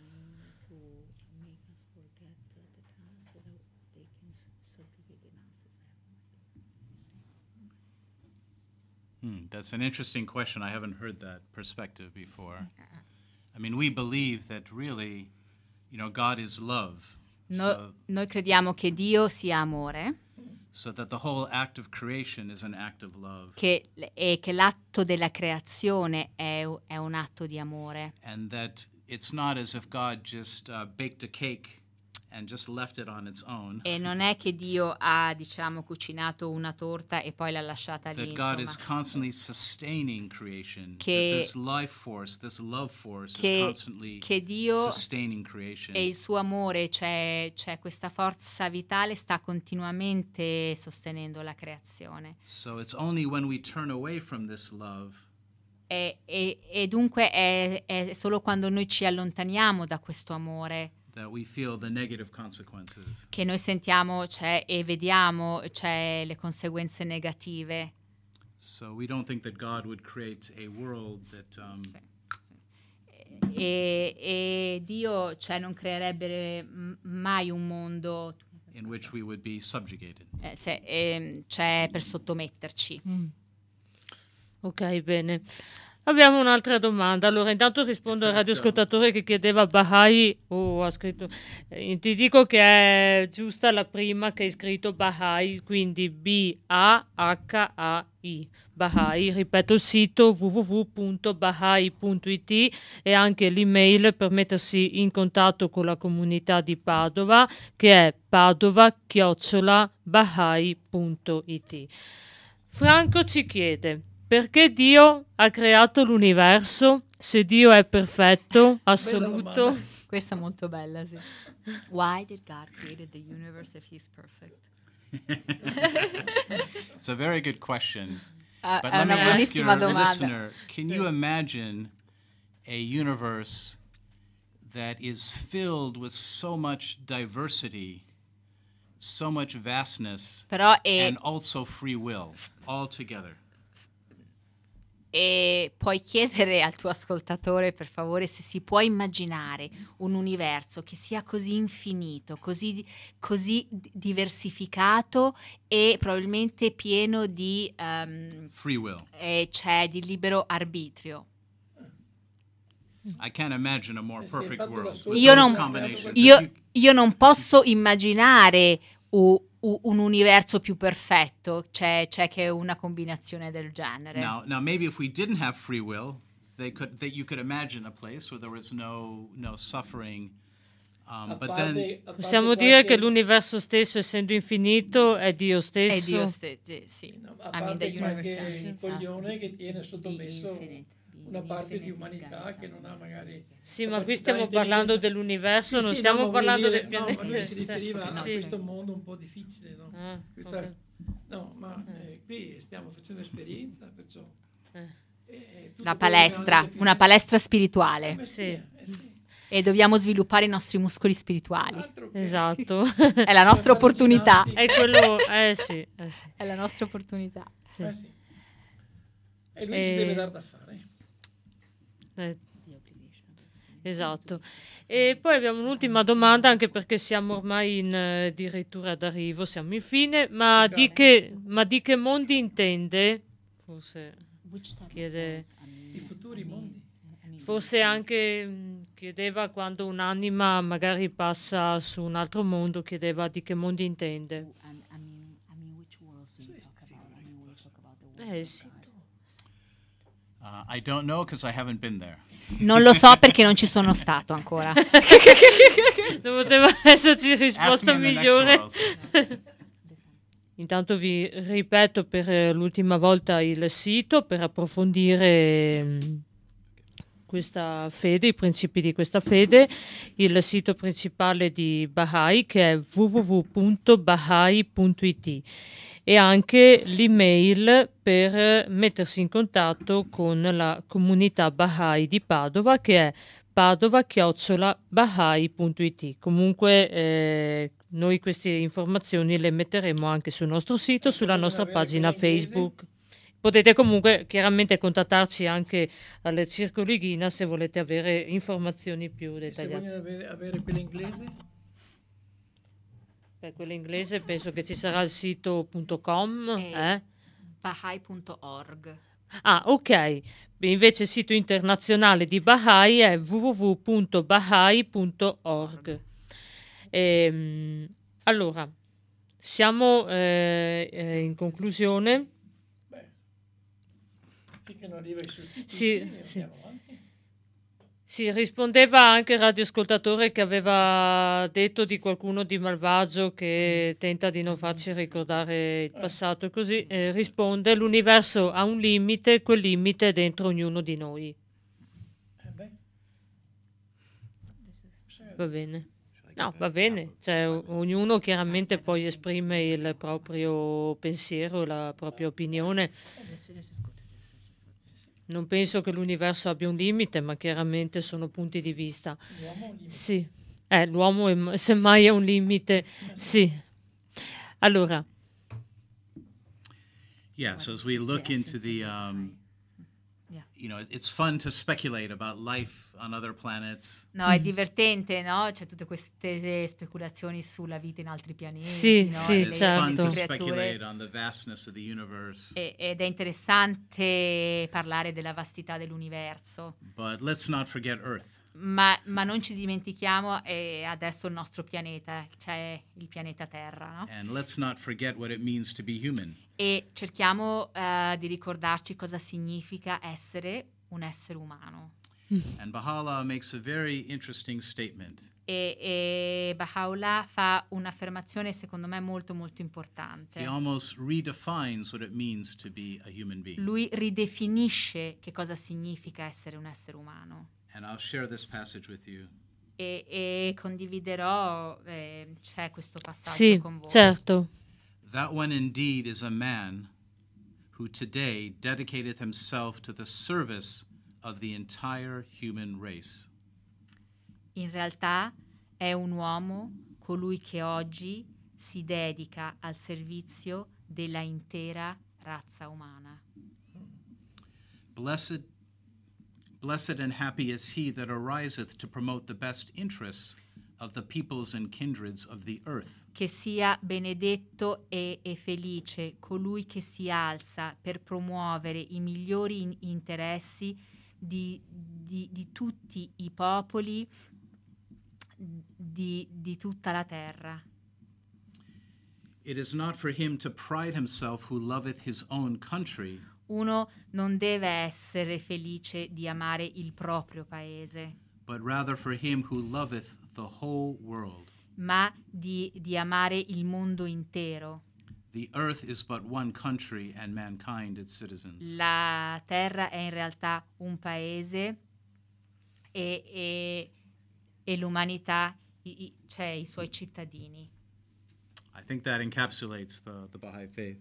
Hmm, that's an interesting question. I haven't heard that perspective before. I mean, we believe that really, you know, God is love. No, so, noi crediamo che Dio sia amore. So che, e che l'atto della creazione è, è, un atto di amore. And that it's not as if God just uh, baked a cake e non è che Dio ha, diciamo, cucinato una torta e poi l'ha lasciata lì. That insomma. Creation, che, force, che, che, Dio e il suo amore, cioè, cioè, questa forza vitale, sta continuamente sostenendo la creazione. So it's only when we turn away from this love e, e, e, dunque è, è, solo quando noi ci allontaniamo da questo amore che noi sentiamo cioè, e vediamo cioè, le conseguenze negative. So that, um, sì, sì. E, e, Dio cioè, non creerebbe mai un mondo in which we would be subjugated. Eh, se, eh, cioè per sottometterci. Mm. Ok, bene. Abbiamo un'altra domanda. Allora, intanto rispondo al radioascoltatore che chiedeva Bahai. Oh, ha scritto. Eh, ti dico che è giusta la prima che hai scritto Bahai, quindi B-A-H-A-I. Bahai, ripeto il sito www.bahai.it e anche l'email per mettersi in contatto con la comunità di Padova che è padova-bahai.it. Franco ci chiede perché Dio ha creato l'universo? Se Dio è perfetto, assoluto. Questa è molto bella, sì. Why did God create the universe if he's perfect? It's a very good question. Uh, But let me ask your domanda. listener, can you imagine a universe that is filled with so much diversity, so much vastness, Però è... and also free will all together? e puoi chiedere al tuo ascoltatore per favore se si può immaginare un universo che sia così infinito, così, così diversificato e probabilmente pieno di um, free will, eh, cioè di libero arbitrio. I can't imagine a more perfect world. Io non, io, io non posso immaginare o un universo più perfetto c'è, c'è che una combinazione del genere. Now, now maybe if we didn't have free will, they could that you could imagine a place where there was no no suffering. Um, but then, Possiamo dire che l'universo stesso, essendo infinito, è Dio stesso. È Dio stesso, sì. No, a parte qualche esatto. coglione che tiene sottomesso. Infinite una parte di umanità che non ha magari... Sì, ma qui stiamo parlando dell'universo, sì, non sì, stiamo no, parlando dire, del pianeta. No, ma lui si riferiva a questo mondo un po' difficile, no? Ah, Questa, okay. No, ma ah. eh, qui stiamo facendo esperienza, perciò... Eh. eh, eh una palestra, una palestra spirituale. Eh, sì. Eh, sì e dobbiamo sviluppare i nostri muscoli spirituali. Esatto. è la nostra opportunità. È quello, eh sì, eh sì, È la nostra opportunità. Sì. Eh sì. E lui e... ci deve dare da fare. Eh. Esatto. E poi abbiamo un'ultima domanda, anche perché siamo ormai in eh, dirittura d'arrivo, siamo in fine, ma di, che, ma di che mondi intende? Forse chiede... I futuri mondi. Forse anche chiedeva quando un'anima magari passa su un altro mondo, chiedeva di che mondi intende. Eh sì. Uh, non lo so perché non ci sono stato ancora. non poteva esserci risposta migliore. Intanto vi ripeto per eh, l'ultima volta il sito per approfondire mm, questa fede, i principi di questa fede, il sito principale di Baha'i che è www.baha'i.it e anche l'email per mettersi in contatto con la comunità Bahai di Padova che è padova-bahai.it. Comunque eh, noi queste informazioni le metteremo anche sul nostro sito, sulla nostra pagina Facebook. Potete comunque chiaramente contattarci anche al Circo Lighina se volete avere informazioni più dettagliate. E se vogliono avere, avere inglese? Per quello inglese penso che ci sarà il sito.com. Eh? Bahai.org. Ah, ok. Invece il sito internazionale di Bahai è www.bahai.org. Ehm, allora, siamo eh, eh, in conclusione. Beh, finché non arriva il sì, sì. Andiamo, sì, rispondeva anche il radioascoltatore che aveva detto di qualcuno di malvagio che tenta di non farci ricordare il eh. passato. Così eh, risponde, l'universo ha un limite, quel limite è dentro ognuno di noi. Va eh bene. No, va bene, cioè, cioè ognuno chiaramente poi esprime il proprio pensiero, la propria opinione. Eh, non penso che l'universo abbia un limite, ma chiaramente sono punti di vista. L'uomo sì, eh, l'uomo semmai è un limite, sì. Allora. Yeah, so as we look into the um, you know, it's fun to speculate about life on other planets. No, è divertente, no? C'è tutte queste speculazioni sulla vita in altri pianeti. Sì, no? sì, it's certo. E, ed è interessante parlare della vastità dell'universo. But let's not forget Earth ma, ma, non ci dimentichiamo è adesso il nostro pianeta, cioè il pianeta Terra. No? E cerchiamo uh, di ricordarci cosa significa essere un essere umano. And makes a very E, e Baha'u'llah fa un'affermazione secondo me molto molto importante. He what it means to be a human being. Lui ridefinisce che cosa significa essere un essere umano. And I'll share this passage with you. E, e condividerò, eh, c'è questo passaggio sì, con voi. certo. That one indeed is a man who today dedicated himself to the service of the entire human race. In realtà è un uomo colui che oggi si dedica al servizio della intera razza umana. Blessed Blessed and happy is he that ariseth to promote the best interests of the peoples and kindreds of the earth. Che sia benedetto e, e felice colui che si alza per promuovere i migliori in interessi di, di, di, tutti i popoli, di, di tutta la terra. It is not for him to pride himself who loveth his own country. uno non deve essere felice di amare il proprio paese, but rather for him who loveth the whole world. ma di, di amare il mondo intero. The earth is but one country and mankind its citizens. La terra è in realtà un paese e, e, e l'umanità i, i, cioè i suoi cittadini. I think that encapsulates the, the Baha'i faith.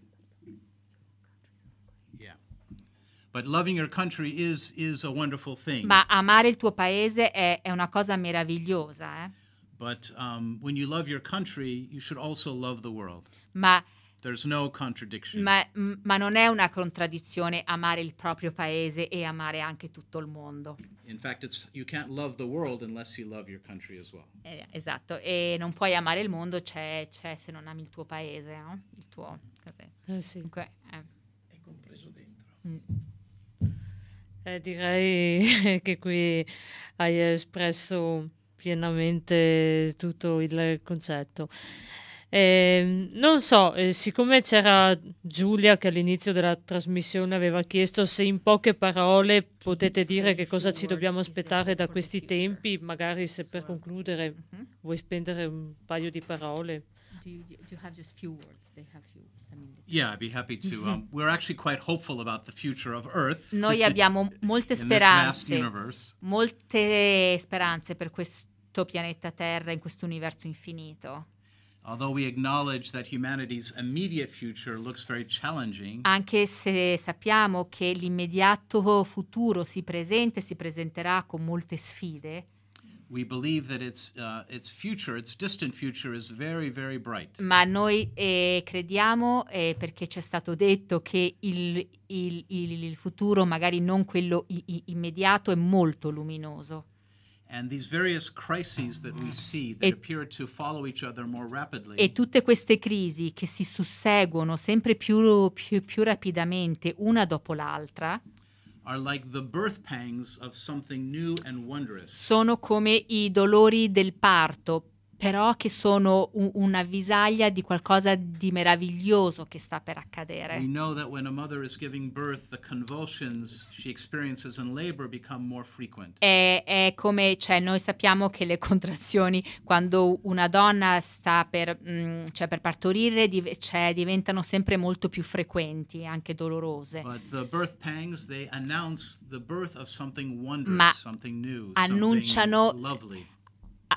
Is, is Ma amare il tuo paese è, è una cosa meravigliosa, eh? um, Ma There's no non è una contraddizione amare il proprio paese e amare anche tutto il mondo. Fact, well. eh, esatto, e non puoi amare il mondo c'è, se non ami il tuo paese, no? Il tuo... Eh sì. Que- eh. È compreso dentro. Mm. Eh, direi che qui hai espresso pienamente tutto il concetto. Eh, non so, eh, siccome c'era Giulia che all'inizio della trasmissione aveva chiesto se in poche parole potete dire che cosa ci dobbiamo aspettare da questi tempi, magari se per concludere mhm. vuoi spendere un paio di parole. Do you, do you Yeah, I'd be happy to. Um, we're actually quite hopeful about the future of Earth. Noi abbiamo molte speranze. Molte speranze per questo pianeta Terra in questo universo infinito. Anche se sappiamo che l'immediato futuro si presenta e si presenterà con molte sfide. We believe that its, uh, its future, its distant future is very, very bright. Ma noi eh, crediamo, eh, perché ci è stato detto, che il, il, il futuro, magari non quello i, immediato, è molto luminoso. E tutte queste crisi che si susseguono sempre più, più, più rapidamente una dopo l'altra. Sono come i dolori del parto, però che sono un, una visaglia di qualcosa di meraviglioso che sta per accadere. We know that when a mother is giving birth, the convulsions she experiences in labor become more frequent. È, è come, cioè, noi sappiamo che le contrazioni quando una donna sta per, mh, mm, cioè, per partorire div- cioè, diventano sempre molto più frequenti anche dolorose. But the birth pangs, they announce the birth of something wondrous, Ma something new, annunciano something lovely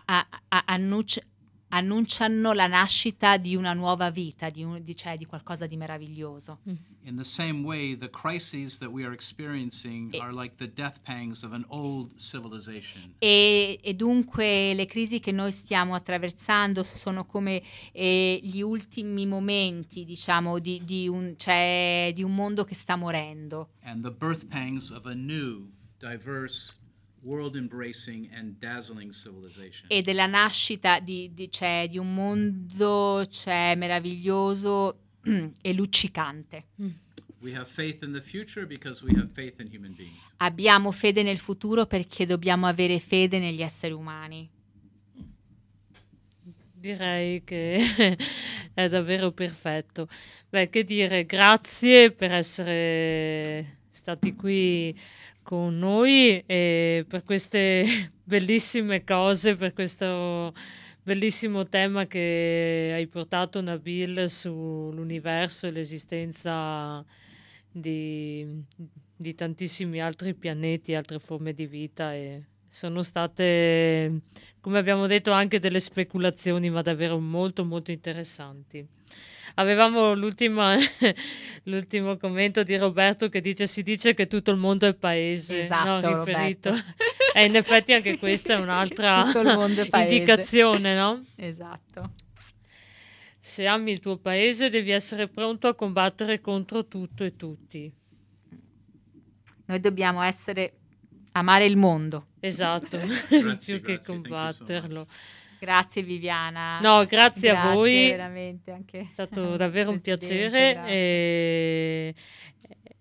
a, a, annuncia, annunciano la nascita di una nuova vita, di, un, di, cioè, di qualcosa di meraviglioso. Mm. In the same way, the crises that we are experiencing e, are like the death pangs of an old civilization. E, e, dunque le crisi che noi stiamo attraversando sono come eh, gli ultimi momenti, diciamo, di, di, un, cioè, di un mondo che sta morendo. And the birth pangs of a new, diverse e della nascita di, di, cioè, di un mondo cioè, meraviglioso e luccicante. Mm. Abbiamo fede nel futuro perché dobbiamo avere fede negli esseri umani. Direi che è davvero perfetto. Beh, che dire, grazie per essere stati qui con noi e per queste bellissime cose, per questo bellissimo tema che hai portato Nabil sull'universo e l'esistenza di, di, tantissimi altri pianeti, altre forme di vita e sono state, come abbiamo detto, anche delle speculazioni, ma davvero molto molto interessanti avevamo l'ultimo commento di Roberto che dice si dice che tutto il mondo è paese. Esatto, no, riferito. e eh, in effetti anche questa è un'altra è indicazione, no? Esatto. Se ami il tuo paese devi essere pronto a combattere contro tutto e tutti. Noi dobbiamo essere amare il mondo. Esatto, più che combatterlo. Insomma. Grazie Viviana. No, grazie, grazie a voi. Veramente, anche. È stato davvero un piacere. E,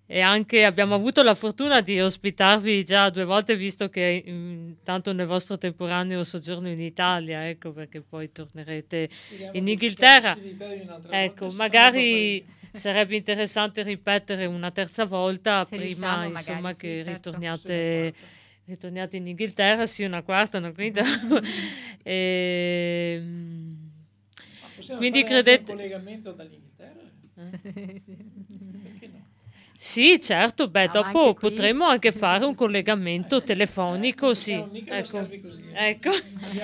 e, anche abbiamo avuto la fortuna di ospitarvi già due volte, visto che intanto mm, nel vostro temporaneo soggiorno in Italia, ecco perché poi tornerete Speriamo in Inghilterra. Ecco, magari sarebbe interessante ripetere una terza volta Se prima diciamo, insomma, magari, che sì, certo, ritorniate. Certo ritornati in Inghilterra, sì, una quarta, una quinta. e, ehm, quindi credete... Un collegamento dall'Inghilterra? Eh? Perché no? Sì, certo, beh, ah, dopo anche potremmo anche fare un collegamento ah, telefonico, sì. Ecco, ecco.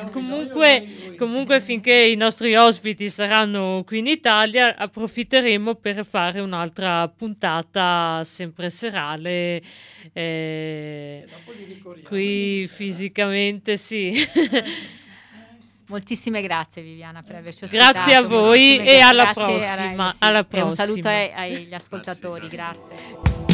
Comunque, comunque finché i nostri ospiti saranno qui in Italia, approfitteremo per fare un'altra puntata sempre serale. Eh, qui fisicamente, sì. Eh, Moltissime grazie Viviana per averci ospitato. Grazie a voi e alla prossima, alla prossima. un saluto ai, agli ascoltatori, grazie. grazie.